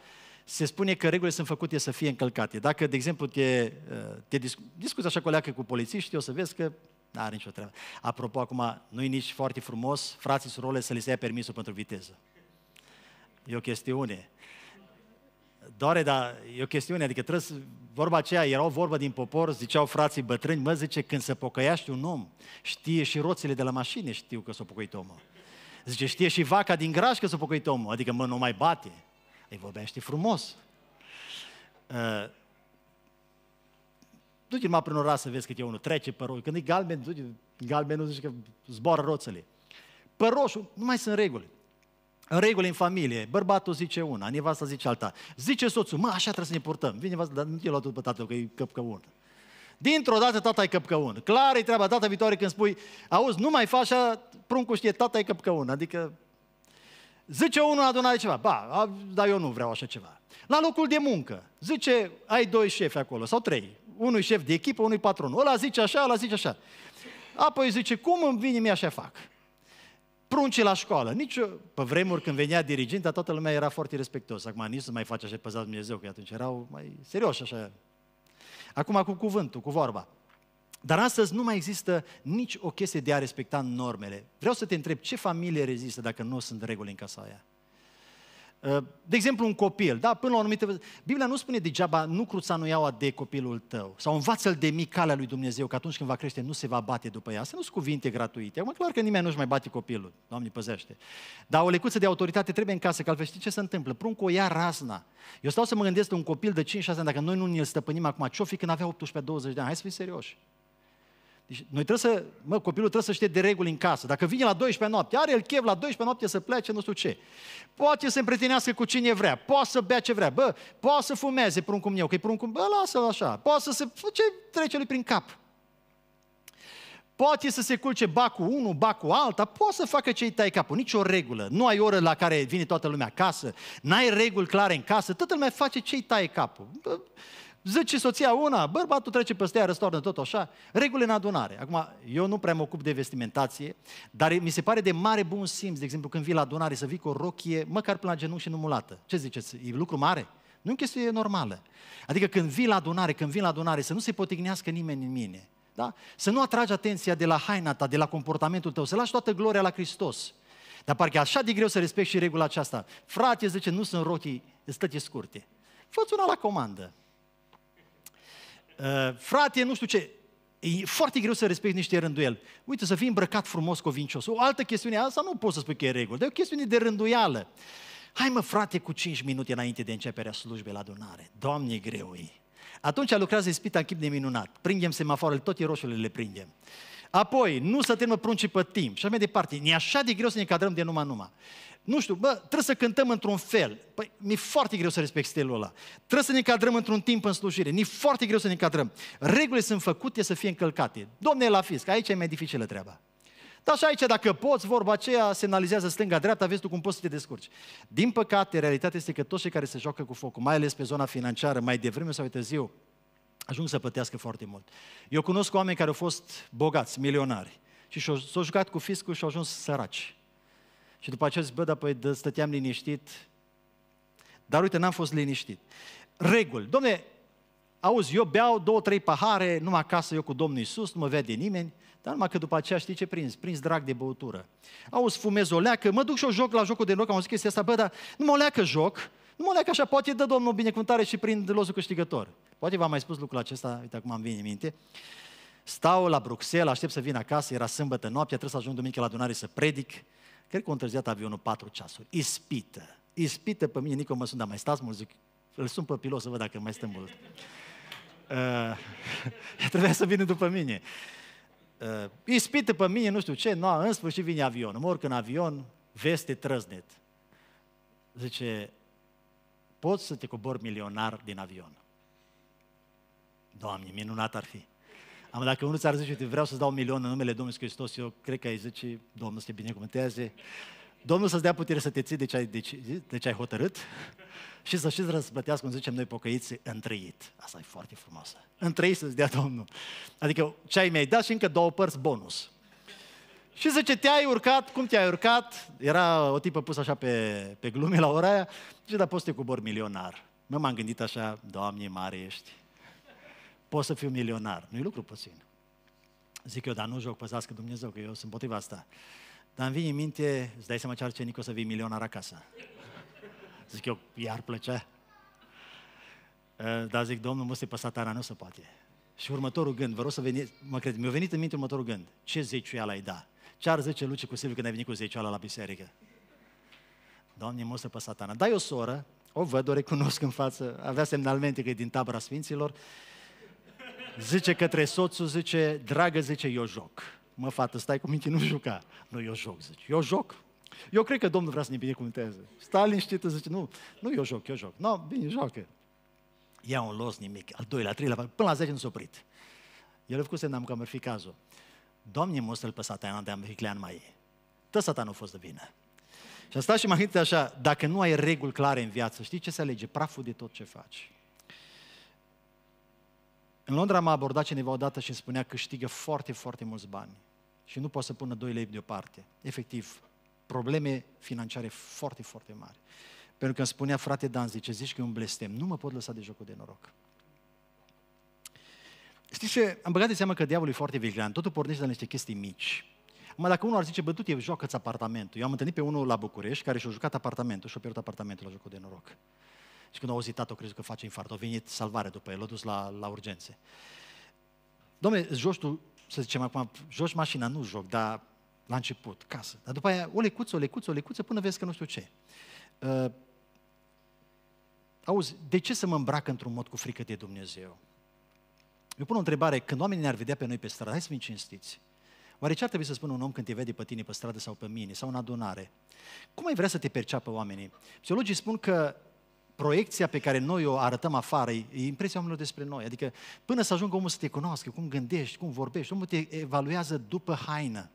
se spune că regulile sunt făcute să fie încălcate. Dacă, de exemplu, te, uh, te discu- discuți așa coleacă cu polițiști o să vezi că nu are nicio treabă. Apropo, acum, nu-i nici foarte frumos frații surorile să le se ia permisul pentru viteză. E o chestiune. Doare, dar e o chestiune, adică trebuie să, vorba aceea, era o vorbă din popor, ziceau frații bătrâni, mă zice, când se pocăiaște un om, știe și roțile de la mașină. știu că s-a pocăit omul. Zice, știe și vaca din graș că s-a pocăit omul, adică mă, nu mai bate. Îi vorbește frumos. Uh, du-te prin oraș să vezi cât e unul, trece pe roșu. Când e galben, du galbenul zice că zboară roțele. Pe roșu, nu mai sunt reguli în regulă în familie. Bărbatul zice una, nevasta zice alta. Zice soțul, mă, așa trebuie să ne purtăm. Vine nevasta, dar nu e luat după tatăl, că e căpcăun. Dintr-o dată tata e căpcăun. Clar e treaba data viitoare când spui, auzi, nu mai faci așa, pruncul știe, tata e căpcăun. Adică Zice unul adunare ceva, ba, dar eu nu vreau așa ceva. La locul de muncă, zice, ai doi șefi acolo, sau trei. Unul șef de echipă, unul patron. Ăla zice așa, ăla zice așa. Apoi zice, cum îmi vine mie așa fac? pruncii la școală. Nici eu, pe vremuri când venea dirigent, toată lumea era foarte respectuos. Acum nici nu mai face așa păzat Dumnezeu, că atunci erau mai serioși așa. Acum cu cuvântul, cu vorba. Dar astăzi nu mai există nici o chestie de a respecta normele. Vreau să te întreb, ce familie rezistă dacă nu sunt reguli în casa aia? Eh, de exemplu, un copil, da, până la o anumită... Biblia nu spune degeaba, nu cruța nu iaua de copilul tău, sau învață-l de mic calea lui Dumnezeu, că atunci când va crește nu se va bate după ea. Asta nu sunt cuvinte gratuite. Acum, clar că nimeni nu-și mai bate copilul, Doamne păzește. Dar o lecuță de autoritate trebuie în casă, că altfel știi ce se întâmplă? cu o ia razna. Eu stau să mă gândesc un copil de 5-6 ani, dacă noi nu ne-l stăpânim acum, ce-o fi când avea 18-20 de ani? Hai să fim serioși. Deci noi trebuie să, mă, copilul trebuie să știe de reguli în casă. Dacă vine la 12 noapte, are el chef la 12 noapte să plece, nu știu ce. Poate să împrietenească cu cine vrea, poate să bea ce vrea, bă, poate să fumeze pruncul meu, că e pruncul, bă, lasă-l așa. Poate să se, ce trece lui prin cap. Poate să se culce ba cu unul, ba cu alta, poate să facă ce-i tai capul, nicio regulă. Nu ai oră la care vine toată lumea acasă, n-ai reguli clare în casă, toată lumea face ce-i taie capul. Zice soția una, bărbatul trece peste ea, răstoarnă tot așa, reguli în adunare. Acum, eu nu prea mă ocup de vestimentație, dar mi se pare de mare bun simț, de exemplu, când vii la adunare, să vii cu o rochie, măcar până la genunchi și numulată. Ce ziceți? E lucru mare? Nu e chestie normală. Adică când vii la adunare, când vii la adunare, să nu se potignească nimeni în mine. Da? Să nu atragi atenția de la haina ta, de la comportamentul tău, să lași toată gloria la Hristos. Dar parcă e așa de greu să respecti și regula aceasta. Frate, zice, nu sunt rochii, stăte scurte. Fă-ți una la comandă uh, frate, nu știu ce. E foarte greu să respecti niște rânduieli. Uite, să fii îmbrăcat frumos, covincios. O altă chestiune, asta nu poți să spui că e regulă, dar e o chestiune de rânduială. Hai mă, frate, cu 5 minute înainte de începerea slujbei la adunare. Doamne, greu e. Atunci lucrează ispita în chip de minunat. Prindem semafoarele, toate roșurile le prindem. Apoi, nu să termină pruncii pe timp și așa mai departe. Ne așa de greu să ne cadrăm de numai numai nu știu, bă, trebuie să cântăm într-un fel. Păi, mi-e foarte greu să respect stilul ăla. Trebuie să ne cadrăm într-un timp în slujire. Mi-e foarte greu să ne cadrăm. Regulile sunt făcute să fie încălcate. Domne, la fisc, aici e mai dificilă treaba. Dar și aici, dacă poți, vorba aceea semnalizează stânga-dreapta, vezi tu cum poți să te descurci. Din păcate, realitatea este că toți cei care se joacă cu focul, mai ales pe zona financiară, mai devreme sau mai târziu, ajung să plătească foarte mult. Eu cunosc oameni care au fost bogați, milionari, și s-au jucat cu fiscul și au ajuns săraci. Și după aceea zic, bă, dar păi stăteam liniștit. Dar uite, n-am fost liniștit. Regul, Domne, auzi, eu beau două, trei pahare, numai acasă eu cu Domnul Iisus, nu mă vede nimeni, dar numai că după aceea știi ce prins, prins drag de băutură. Auzi, fumez o leacă, mă duc și o joc la jocul de loc, am zis chestia asta, bă, dar nu mă leacă joc, nu mă leacă așa, poate dă Domnul binecuvântare și prind losul câștigător. Poate v-am mai spus lucrul acesta, uite acum am vine în minte. Stau la Bruxelles, aștept să vin acasă, era sâmbătă noaptea, trebuie să ajung duminică la adunare să predic. Cred că a întârziat avionul 4 ceasuri. Ispită. Ispită pe mine. Nico mă sunt, dar mai stați mult? Zic, îl sun pe pilot să văd dacă mai stă mult. Uh, *laughs* trebuia să vină după mine. Uh, ispită pe mine, nu știu ce, nu, în sfârșit vine avionul. Mă urc în avion, veste trăznet. Zice, poți să te cobori milionar din avion. Doamne, minunat ar fi. Am, dacă unul ți-ar zice, vreau să-ți dau un milion în numele Domnului Hristos, eu cred că ai zice, Domnul să te binecuvânteze, Domnul să-ți dea putere să te ții de ce ai, de deci, ce, de ce ai hotărât și să știți răsplătească, cum zicem noi pocăiți, întrăit. Asta e foarte frumoasă. Întrăit să-ți dea Domnul. Adică ce ai mi-ai dat și încă două părți bonus. Și zice, te-ai urcat, cum te-ai urcat? Era o tipă pusă așa pe, pe glume la ora aia. Zice, dar poți să te cobori milionar. Mă, m-am gândit așa, Doamne, mare ești pot să fiu milionar. Nu-i lucru puțin. Zic eu, dar nu joc, păzească Dumnezeu, că eu sunt potriva asta. Dar îmi vine în minte, îți dai seama ce ar ce Nico să vii milionar acasă. Zic eu, iar plăcea. Ă, dar zic, Domnul, mă, pe satana, nu se poate. Și următorul gând, vă rog să veniți, mă cred, mi-a venit în minte următorul gând. Ce zeciuială ai da? Ce ar zice Luce cu Silviu când ai venit cu zeciuiala la biserică? Doamne, mă, pe satana. Dai o soră, o văd, o recunosc în față, avea semnalmente că e din tabra sfinților, zice către soțul, zice, dragă, zice, eu joc. Mă, fată, stai cu minte, nu juca. Nu, eu joc, zice, eu joc. Eu cred că Domnul vrea să ne binecuvânteze. Stai liniștită, zice, nu, nu, eu joc, eu joc. Nu, no, bine, joacă. Ia un los, nimic, al doilea, al treilea, până la 10 nu s-a oprit. El a făcut să că am fi cazul. Doamne, să-l pe satana de amriclean mai e. Tă satana a fost de bine Și asta și m-am gândit așa, dacă nu ai reguli clare în viață, știi ce se alege? Praful de tot ce faci. În Londra m-a abordat cineva odată și îmi spunea că câștigă foarte, foarte mulți bani și nu poate să pună 2 lei deoparte. Efectiv, probleme financiare foarte, foarte mari. Pentru că îmi spunea frate Dan, zice, zici că e un blestem, nu mă pot lăsa de jocul de noroc. Știți ce? Am băgat de seama că diavolul e foarte vigilant. Totul pornește de la niște chestii mici. Mă, dacă unul ar zice, bătut, e joacă-ți apartamentul. Eu am întâlnit pe unul la București care și-a jucat apartamentul și-a pierdut apartamentul la jocul de noroc. Și când au auzit tatăl, crezut că face infart. Au venit salvare după el, l-au dus la, la urgențe. Dom'le, joci tu, să zicem acum, joci mașina, nu joc, dar la început, casă. Dar după aia, o lecuță, o lecuță, o lecuță, până vezi că nu știu ce. Uh, auzi, de ce să mă îmbrac într-un mod cu frică de Dumnezeu? Eu pun o întrebare, când oamenii ne-ar vedea pe noi pe stradă, hai să fim cinstiți. Oare ce ar trebui să spună un om când te vede pe tine pe stradă sau pe mine sau în adunare? Cum ai vrea să te perceapă oamenii? Psihologii spun că proiecția pe care noi o arătăm afară e impresia oamenilor despre noi. Adică până să ajungă omul să te cunoască, cum gândești, cum vorbești, omul te evaluează după haină.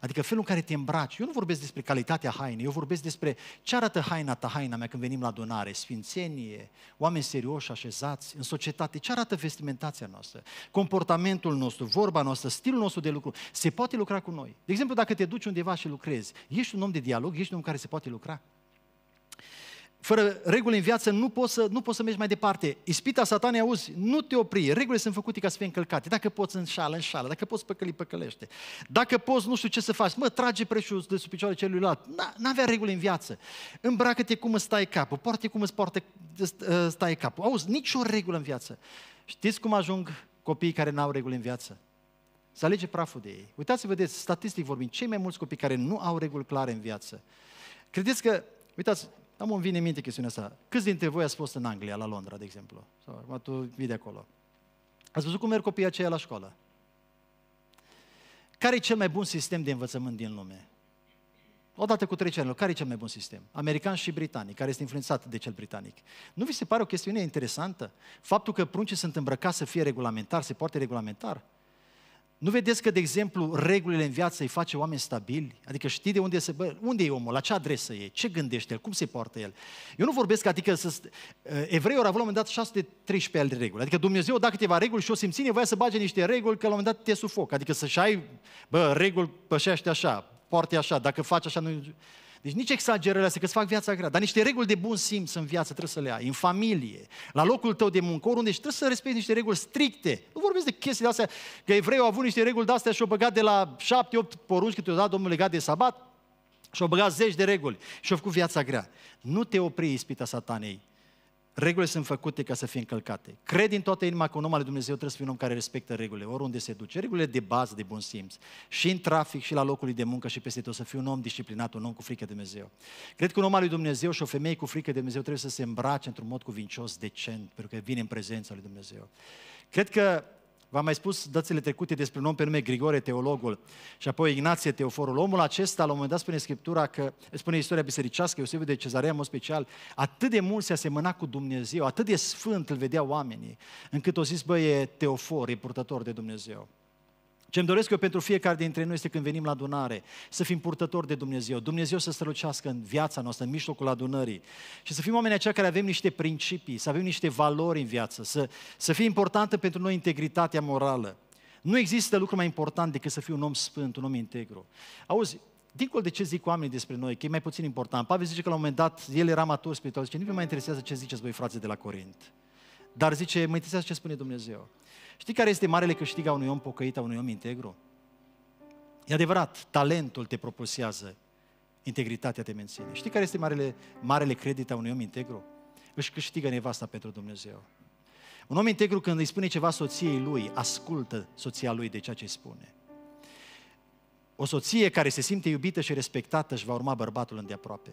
Adică felul în care te îmbraci. Eu nu vorbesc despre calitatea hainei, eu vorbesc despre ce arată haina ta, haina mea când venim la adunare, sfințenie, oameni serioși așezați în societate, ce arată vestimentația noastră, comportamentul nostru, vorba noastră, stilul nostru de lucru. Se poate lucra cu noi. De exemplu, dacă te duci undeva și lucrezi, ești un om de dialog, ești un om care se poate lucra fără reguli în viață nu poți să, nu poți să mergi mai departe. Ispita satanei, auzi, nu te opri. Regulile sunt făcute ca să fie încălcate. Dacă poți înșală, înșală. Dacă poți păcăli, păcălește. Dacă poți, nu știu ce să faci. Mă, trage preșul de sub picioare celuilalt. N-avea reguli în viață. Îmbracă-te cum îți stai capul. Poartă cum îți poartă, ă, stai capul. Auzi, nicio regulă în viață. Știți cum ajung copiii care n-au reguli în viață? Să alege praful de ei. Uitați-vă, vedeți, statistic vorbind, cei mai mulți copii care nu au reguli clare în viață. Credeți că Uitați, dar mă vine în minte chestiunea asta. Câți dintre voi ați fost în Anglia, la Londra, de exemplu? Sau acum tu vii de acolo. Ați văzut cum merg copiii aceia la școală? Care e cel mai bun sistem de învățământ din lume? Odată cu trecerea lor, care e cel mai bun sistem? American și britanic, care este influențat de cel britanic. Nu vi se pare o chestiune interesantă? Faptul că pruncii sunt îmbrăcați să fie regulamentar, se poate regulamentar? Nu vedeți că, de exemplu, regulile în viață îi face oameni stabili? Adică știi de unde se... Bă, unde e omul? La ce adresă e? Ce gândește el? Cum se poartă el? Eu nu vorbesc, adică să... Eh, evreii au avut la un moment dat 613 ani de reguli. Adică Dumnezeu dacă câteva reguli și o simți nevoia să bage niște reguli că la un moment dat te sufoc. Adică să-și ai, bă, reguli pășește așa, poarte așa, dacă faci așa, nu... Deci nici exagerările astea, că îți fac viața grea, dar niște reguli de bun simț în viață trebuie să le ai, în familie, la locul tău de muncă, unde trebuie să respecti niște reguli stricte. Nu vorbesc de chestii astea, că evreii au avut niște reguli de astea și au băgat de la șapte, opt porunci câteodată Domnul legat de sabat, și-au băgat zeci de reguli și-au făcut viața grea. Nu te opri ispita satanei Regulile sunt făcute ca să fie încălcate. Cred din toată inima că un om al Dumnezeu trebuie să fie un om care respectă regulile, oriunde se duce. Regulile de bază, de bun simț. Și în trafic, și la locul de muncă, și peste tot. Să fie un om disciplinat, un om cu frică de Dumnezeu. Cred că un om al lui Dumnezeu și o femeie cu frică de Dumnezeu trebuie să se îmbrace într-un mod cuvincios, decent, pentru că vine în prezența lui Dumnezeu. Cred că V-am mai spus dățile trecute despre un om pe nume Grigore, teologul, și apoi Ignație, teoforul. Omul acesta, la un moment dat, spune Scriptura că, spune istoria bisericească, Iosif de Cezarea, în special, atât de mult se asemăna cu Dumnezeu, atât de sfânt îl vedea oamenii, încât o zis, bă, e teofor, e purtător de Dumnezeu. Ce-mi doresc eu pentru fiecare dintre noi este când venim la adunare, să fim purtători de Dumnezeu, Dumnezeu să strălucească în viața noastră, în mijlocul adunării și să fim oameni aceia care avem niște principii, să avem niște valori în viață, să, să fie importantă pentru noi integritatea morală. Nu există lucru mai important decât să fii un om sfânt, un om integru. Auzi, dincolo de ce zic oamenii despre noi, că e mai puțin important, Pavel zice că la un moment dat el era matur spiritual, zice, nu mai interesează ce ziceți voi frații de la Corint. Dar zice, mă interesează ce spune Dumnezeu. Știi care este marele câștig a unui om pocăit, a unui om integru? E adevărat, talentul te propulsează, integritatea te menține. Știi care este marele, marele credit a unui om integru? Își câștigă nevasta pentru Dumnezeu. Un om integru când îi spune ceva soției lui, ascultă soția lui de ceea ce spune. O soție care se simte iubită și respectată își va urma bărbatul îndeaproape.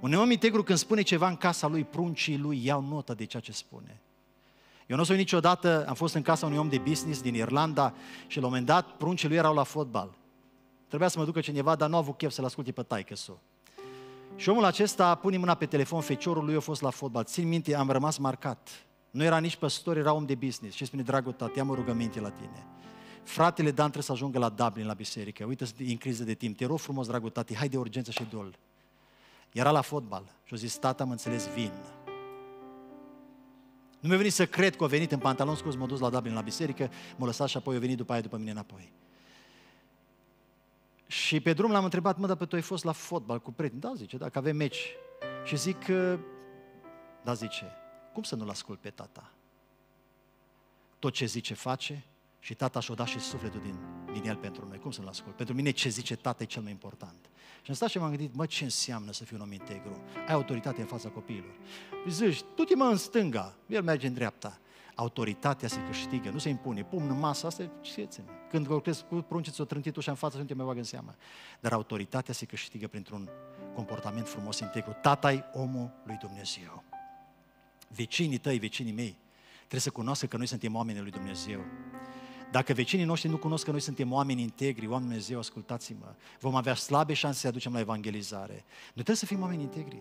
Un om integru când spune ceva în casa lui, pruncii lui iau notă de ceea ce spune. Eu nu o să niciodată, am fost în casa unui om de business din Irlanda și la un moment dat pruncii lui erau la fotbal. Trebuia să mă ducă cineva, dar nu a avut chef să-l asculte pe taică -so. Și omul acesta pune mâna pe telefon, feciorul lui a fost la fotbal. Țin minte, am rămas marcat. Nu era nici păstor, era om de business. Și spune, dragul tată, am o rugăminte la tine. Fratele Dan trebuie să ajungă la Dublin, la biserică. Uite, sunt în criză de timp. Te rog frumos, dragul tată, hai de urgență și dol. Era la fotbal și a zis, tata, am înțeles, vin. Nu mi-a venit să cred că a venit în pantalon scurs, m-a dus la Dublin la biserică, m-a lăsat și apoi a venit după aia după mine înapoi. Și pe drum l-am întrebat, mă, dar pe tu ai fost la fotbal cu prieteni? Da, zice, dacă avem meci. Și zic, ă, da, zice, cum să nu-l ascult pe tata? Tot ce zice, face, și tata și-o dat și sufletul din, din el pentru noi. Cum să-l ascult? Pentru mine ce zice tata e cel mai important. Și am stat și m-am gândit, mă, ce înseamnă să fiu un om integru? Ai autoritate în fața copiilor. Zici, tu te mă în stânga, el merge în dreapta. Autoritatea se câștigă, nu se impune. Pum, în masă, asta ce ține? Când lucrezi cu prunci, o trântit ușa în față, nu te mai bag în seamă. Dar autoritatea se câștigă printr-un comportament frumos, integru. tata omul lui Dumnezeu. Vecinii tăi, vecinii mei, trebuie să cunoască că noi suntem oamenii lui Dumnezeu. Dacă vecinii noștri nu cunosc că noi suntem oameni integri, oameni Dumnezeu, ascultați-mă, vom avea slabe șanse să aducem la evangelizare. Noi trebuie să fim oameni integri.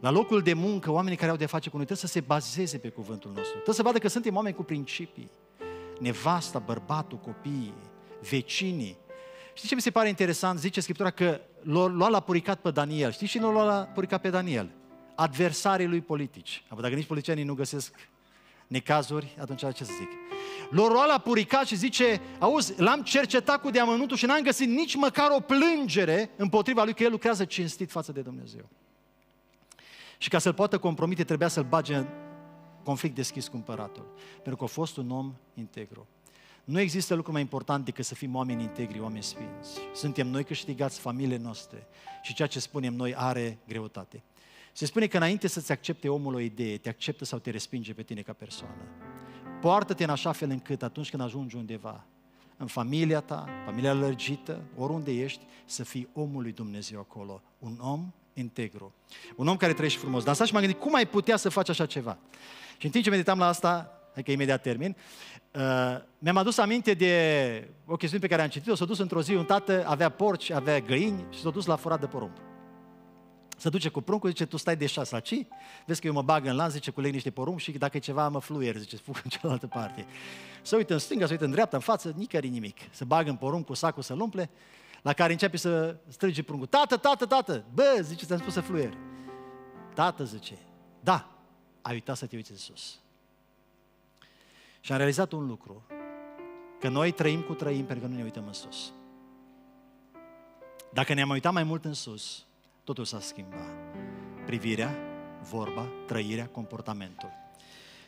La locul de muncă, oamenii care au de face cu noi trebuie să se bazeze pe cuvântul nostru. Trebuie să vadă că suntem oameni cu principii. Nevasta, bărbatul, copiii, vecinii. Știți ce mi se pare interesant? Zice Scriptura că l-a luat la puricat pe Daniel. Știți cine l-a luat la puricat pe Daniel? Adversarii lui politici. Dacă nici politicienii nu găsesc necazuri, atunci ce să zic? lor lua la puricat și zice, auzi, l-am cercetat cu diamănuntul și n-am găsit nici măcar o plângere împotriva lui că el lucrează cinstit față de Dumnezeu. Și ca să-l poată compromite, trebuia să-l bage în conflict deschis cu împăratul. Pentru că a fost un om integru. Nu există lucru mai important decât să fim oameni integri, oameni sfinți. Suntem noi câștigați, familiile noastre. Și ceea ce spunem noi are greutate. Se spune că înainte să-ți accepte omul o idee, te acceptă sau te respinge pe tine ca persoană. Poartă-te în așa fel încât atunci când ajungi undeva, în familia ta, familia lărgită, oriunde ești, să fii omul lui Dumnezeu acolo, un om integru, un om care trăiește frumos. Dar asta și m-am gândit, cum ai putea să faci așa ceva? Și în timp ce meditam la asta, hai că imediat termin, uh, mi-am adus aminte de o chestiune pe care am citit-o, s-a dus într-o zi, un tată avea porci, avea găini și s-a dus la furat de porumb. Se duce cu pruncul, zice, tu stai de șase la vezi că eu mă bag în lan, zice, culeg niște porumb și dacă e ceva mă fluier, zice, *laughs* fug în cealaltă parte. Se uită în stânga, se uită în dreapta, în față, nicări nimic. Se bagă în porumb cu sacul să-l umple, la care începe să strige pruncul. Tată, tată, tată, bă, zice, ți-am spus să fluier. Tată, zice, da, ai uitat să te uiți în sus. Și am realizat un lucru, că noi trăim cu trăim pentru că nu ne uităm în sus. Dacă ne-am uitat mai mult în sus, totul s-a schimbat. Privirea, vorba, trăirea, comportamentul.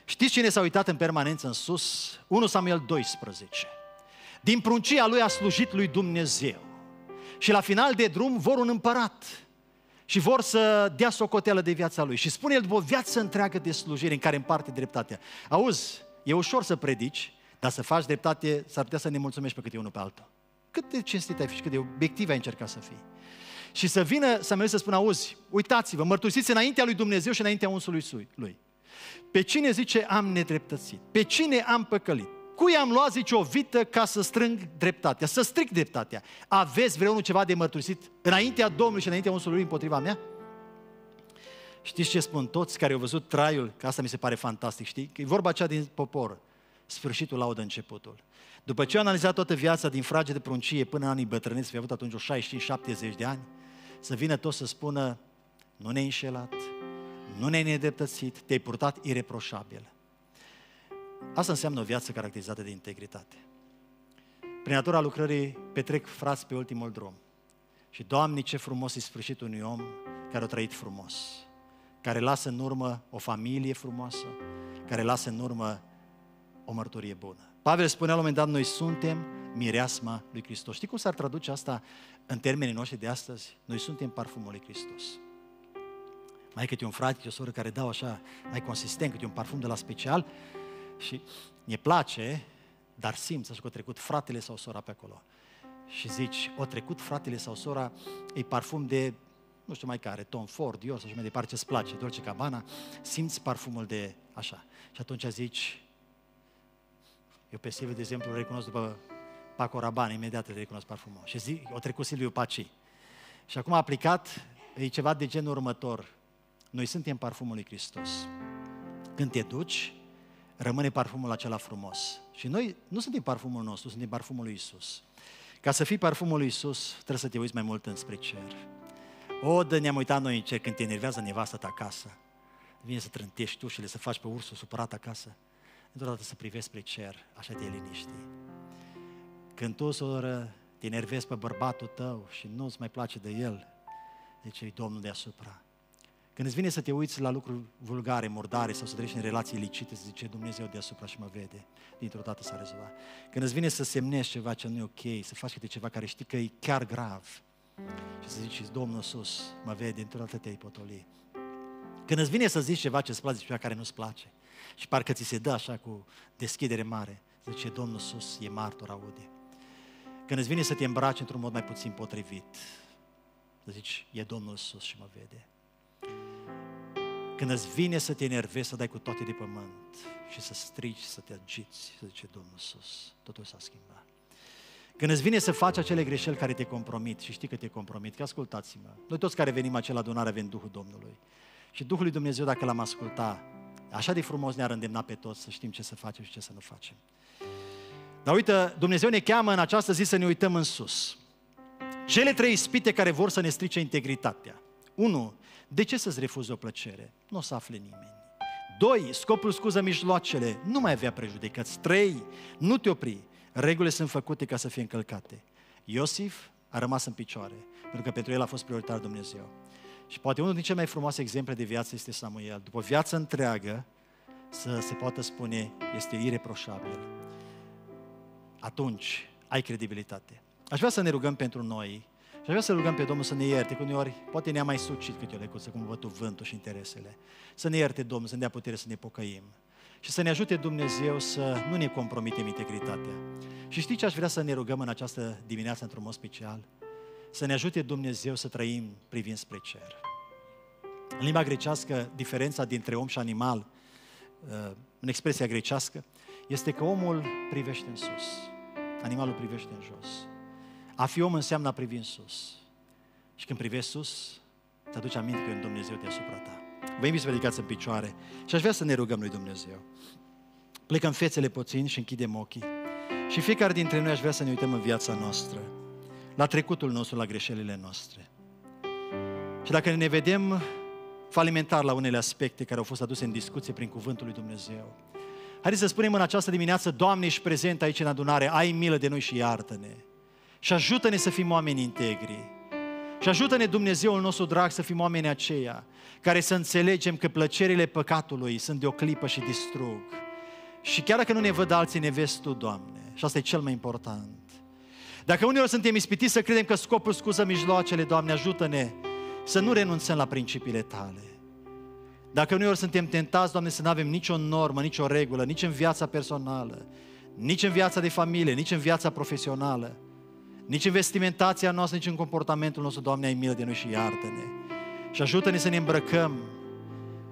Știți cine s-a uitat în permanență în sus? 1 Samuel 12. Din pruncia lui a slujit lui Dumnezeu. Și la final de drum vor un împărat și vor să dea socoteală de viața lui. Și spune el după o viață întreagă de slujire în care împarte dreptatea. Auzi, e ușor să predici, dar să faci dreptate s-ar putea să ne mulțumești pe câte unul pe altul. Cât de cinstit ai fi și cât de obiectiv ai încercat să fii și să vină Samuel să spună, auzi, uitați-vă, mărturisiți înaintea lui Dumnezeu și înaintea unsului lui. Pe cine zice am nedreptățit? Pe cine am păcălit? Cui am luat, zice, o vită ca să strâng dreptatea, să stric dreptatea? Aveți vreunul ceva de mărturisit înaintea Domnului și înaintea unsului lui împotriva mea? Știți ce spun toți care au văzut traiul? Că asta mi se pare fantastic, știi? Că e vorba aceea din popor. Sfârșitul laudă începutul. După ce a analizat toată viața din frage de pruncie până în anii bătrâneți, fi avut atunci o 65-70 de ani, să vină tot să spună, nu ne-ai înșelat, nu ne-ai nedreptățit, te-ai purtat ireproșabil. Asta înseamnă o viață caracterizată de integritate. Prin natura lucrării petrec frați pe ultimul drum. Și, Doamne, ce frumos e sfârșitul unui om care a trăit frumos, care lasă în urmă o familie frumoasă, care lasă în urmă o mărturie bună. Pavel spunea la un moment dat, noi suntem mireasma lui Hristos. Știi cum s-ar traduce asta în termenii noștri de astăzi? Noi suntem parfumul lui Hristos. Mai câte un frate, câte o soră care dau așa mai consistent, câte un parfum de la special și ne place, dar simți așa că a trecut fratele sau sora pe acolo. Și zici, o trecut fratele sau sora, e parfum de nu știu mai care, Tom Ford, eu, sau și mai departe, ce-ți place, Dolce Cabana, simți parfumul de așa. Și atunci zici, eu pe Silviu, de exemplu, îl recunosc după Paco Raban, imediat îl recunosc parfumul. Și zic, o trecut Silviu Paci. Și acum a aplicat, e ceva de genul următor. Noi suntem parfumul lui Hristos. Când te duci, rămâne parfumul acela frumos. Și noi nu suntem parfumul nostru, suntem parfumul lui Isus. Ca să fii parfumul lui Isus, trebuie să te uiți mai mult înspre cer. O, de ne-am uitat noi în cer când te enervează nevastă ta acasă. Vine să trântești le să faci pe ursul supărat acasă întotdeauna să privești spre cer, așa de liniști. Când tu, soră, te enervezi pe bărbatul tău și nu-ți mai place de el, deci e Domnul deasupra. Când îți vine să te uiți la lucruri vulgare, murdare sau să treci în relații ilicite, să zice Dumnezeu deasupra și mă vede, dintr-o dată s-a rezolvat. Când îți vine să semnezi ceva ce nu e ok, să faci câte ceva care știi că e chiar grav și să zici, Domnul sus, mă vede, dintr-o dată te-ai potoli. Când îți vine să zici ceva ce îți place și ceva care nu-ți place, și parcă ți se dă așa cu deschidere mare. Zice, Domnul sus e martor, aude. Când îți vine să te îmbraci într-un mod mai puțin potrivit, zici, e Domnul sus și mă vede. Când îți vine să te enervezi, să dai cu toate de pământ și să strigi, să te agiți, să zice Domnul sus, totul s-a schimbat. Când îți vine să faci acele greșeli care te compromit și știi că te compromit, că ascultați-mă, noi toți care venim acela adunare avem Duhul Domnului. Și Duhul lui Dumnezeu, dacă l-am ascultat, Așa de frumos ne-ar îndemna pe toți să știm ce să facem și ce să nu facem. Dar uite, Dumnezeu ne cheamă în această zi să ne uităm în sus. Cele trei spite care vor să ne strice integritatea. unu, De ce să-ți refuzi o plăcere? Nu o să afle nimeni. Doi, Scopul scuză mijloacele. Nu mai avea prejudecăți. Trei, Nu te opri. Regulile sunt făcute ca să fie încălcate. Iosif a rămas în picioare, pentru că pentru el a fost prioritar Dumnezeu. Și poate unul din cele mai frumoase exemple de viață este Samuel. După viață întreagă, să se poată spune, este ireproșabil. Atunci ai credibilitate. Aș vrea să ne rugăm pentru noi și aș vrea să rugăm pe Domnul să ne ierte, că uneori poate ne-a mai sucit câte o lecuță, cum văd tu vântul și interesele. Să ne ierte Domnul, să ne dea putere să ne pocăim și să ne ajute Dumnezeu să nu ne compromitem integritatea. Și știi ce aș vrea să ne rugăm în această dimineață într-un mod special? să ne ajute Dumnezeu să trăim privind spre cer. În limba grecească, diferența dintre om și animal, uh, în expresia grecească, este că omul privește în sus, animalul privește în jos. A fi om înseamnă a privi în sus. Și când privești sus, te aduci aminte că e un Dumnezeu deasupra ta. Vă invit să vă ridicați în picioare și aș vrea să ne rugăm lui Dumnezeu. Plecăm fețele puțin și închidem ochii. Și fiecare dintre noi aș vrea să ne uităm în viața noastră la trecutul nostru, la greșelile noastre. Și dacă ne vedem falimentar la unele aspecte care au fost aduse în discuție prin Cuvântul lui Dumnezeu, haideți să spunem în această dimineață, Doamne, ești prezent aici în adunare, ai milă de noi și iartă-ne. Și ajută-ne să fim oameni integri. Și ajută-ne Dumnezeul nostru drag să fim oameni aceia care să înțelegem că plăcerile păcatului sunt de o clipă și distrug. Și chiar dacă nu ne văd alții, ne vezi Tu, Doamne. Și asta e cel mai important. Dacă uneori suntem ispitiți să credem că scopul scuză mijloacele, Doamne ajută-ne să nu renunțăm la principiile Tale. Dacă uneori suntem tentați, Doamne, să nu avem nicio normă, nicio regulă, nici în viața personală, nici în viața de familie, nici în viața profesională, nici în vestimentația noastră, nici în comportamentul nostru, Doamne, ai milă de noi și iartă-ne. Și ajută-ne să ne îmbrăcăm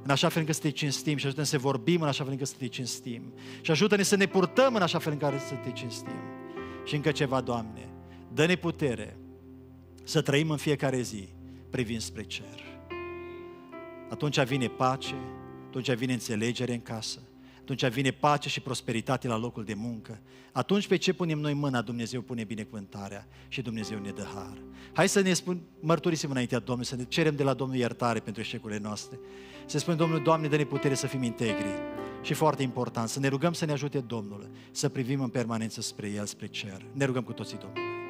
în așa fel încât să te cinstim și ajută-ne să vorbim în așa fel încât să te cinstim și ajută-ne să ne purtăm în așa fel încât să te cinstim. Și încă ceva, Doamne, dă-ne putere să trăim în fiecare zi privind spre cer. Atunci vine pace, atunci vine înțelegere în casă, atunci vine pace și prosperitate la locul de muncă. Atunci pe ce punem noi mâna, Dumnezeu pune binecuvântarea și Dumnezeu ne dă har. Hai să ne spun, mărturisim înaintea Domnului, să ne cerem de la Domnul iertare pentru eșecurile noastre. Să spunem Domnul, Doamne, dă-ne putere să fim integri, și foarte important, să ne rugăm să ne ajute Domnul să privim în permanență spre El, spre cer. Ne rugăm cu toții Domnului.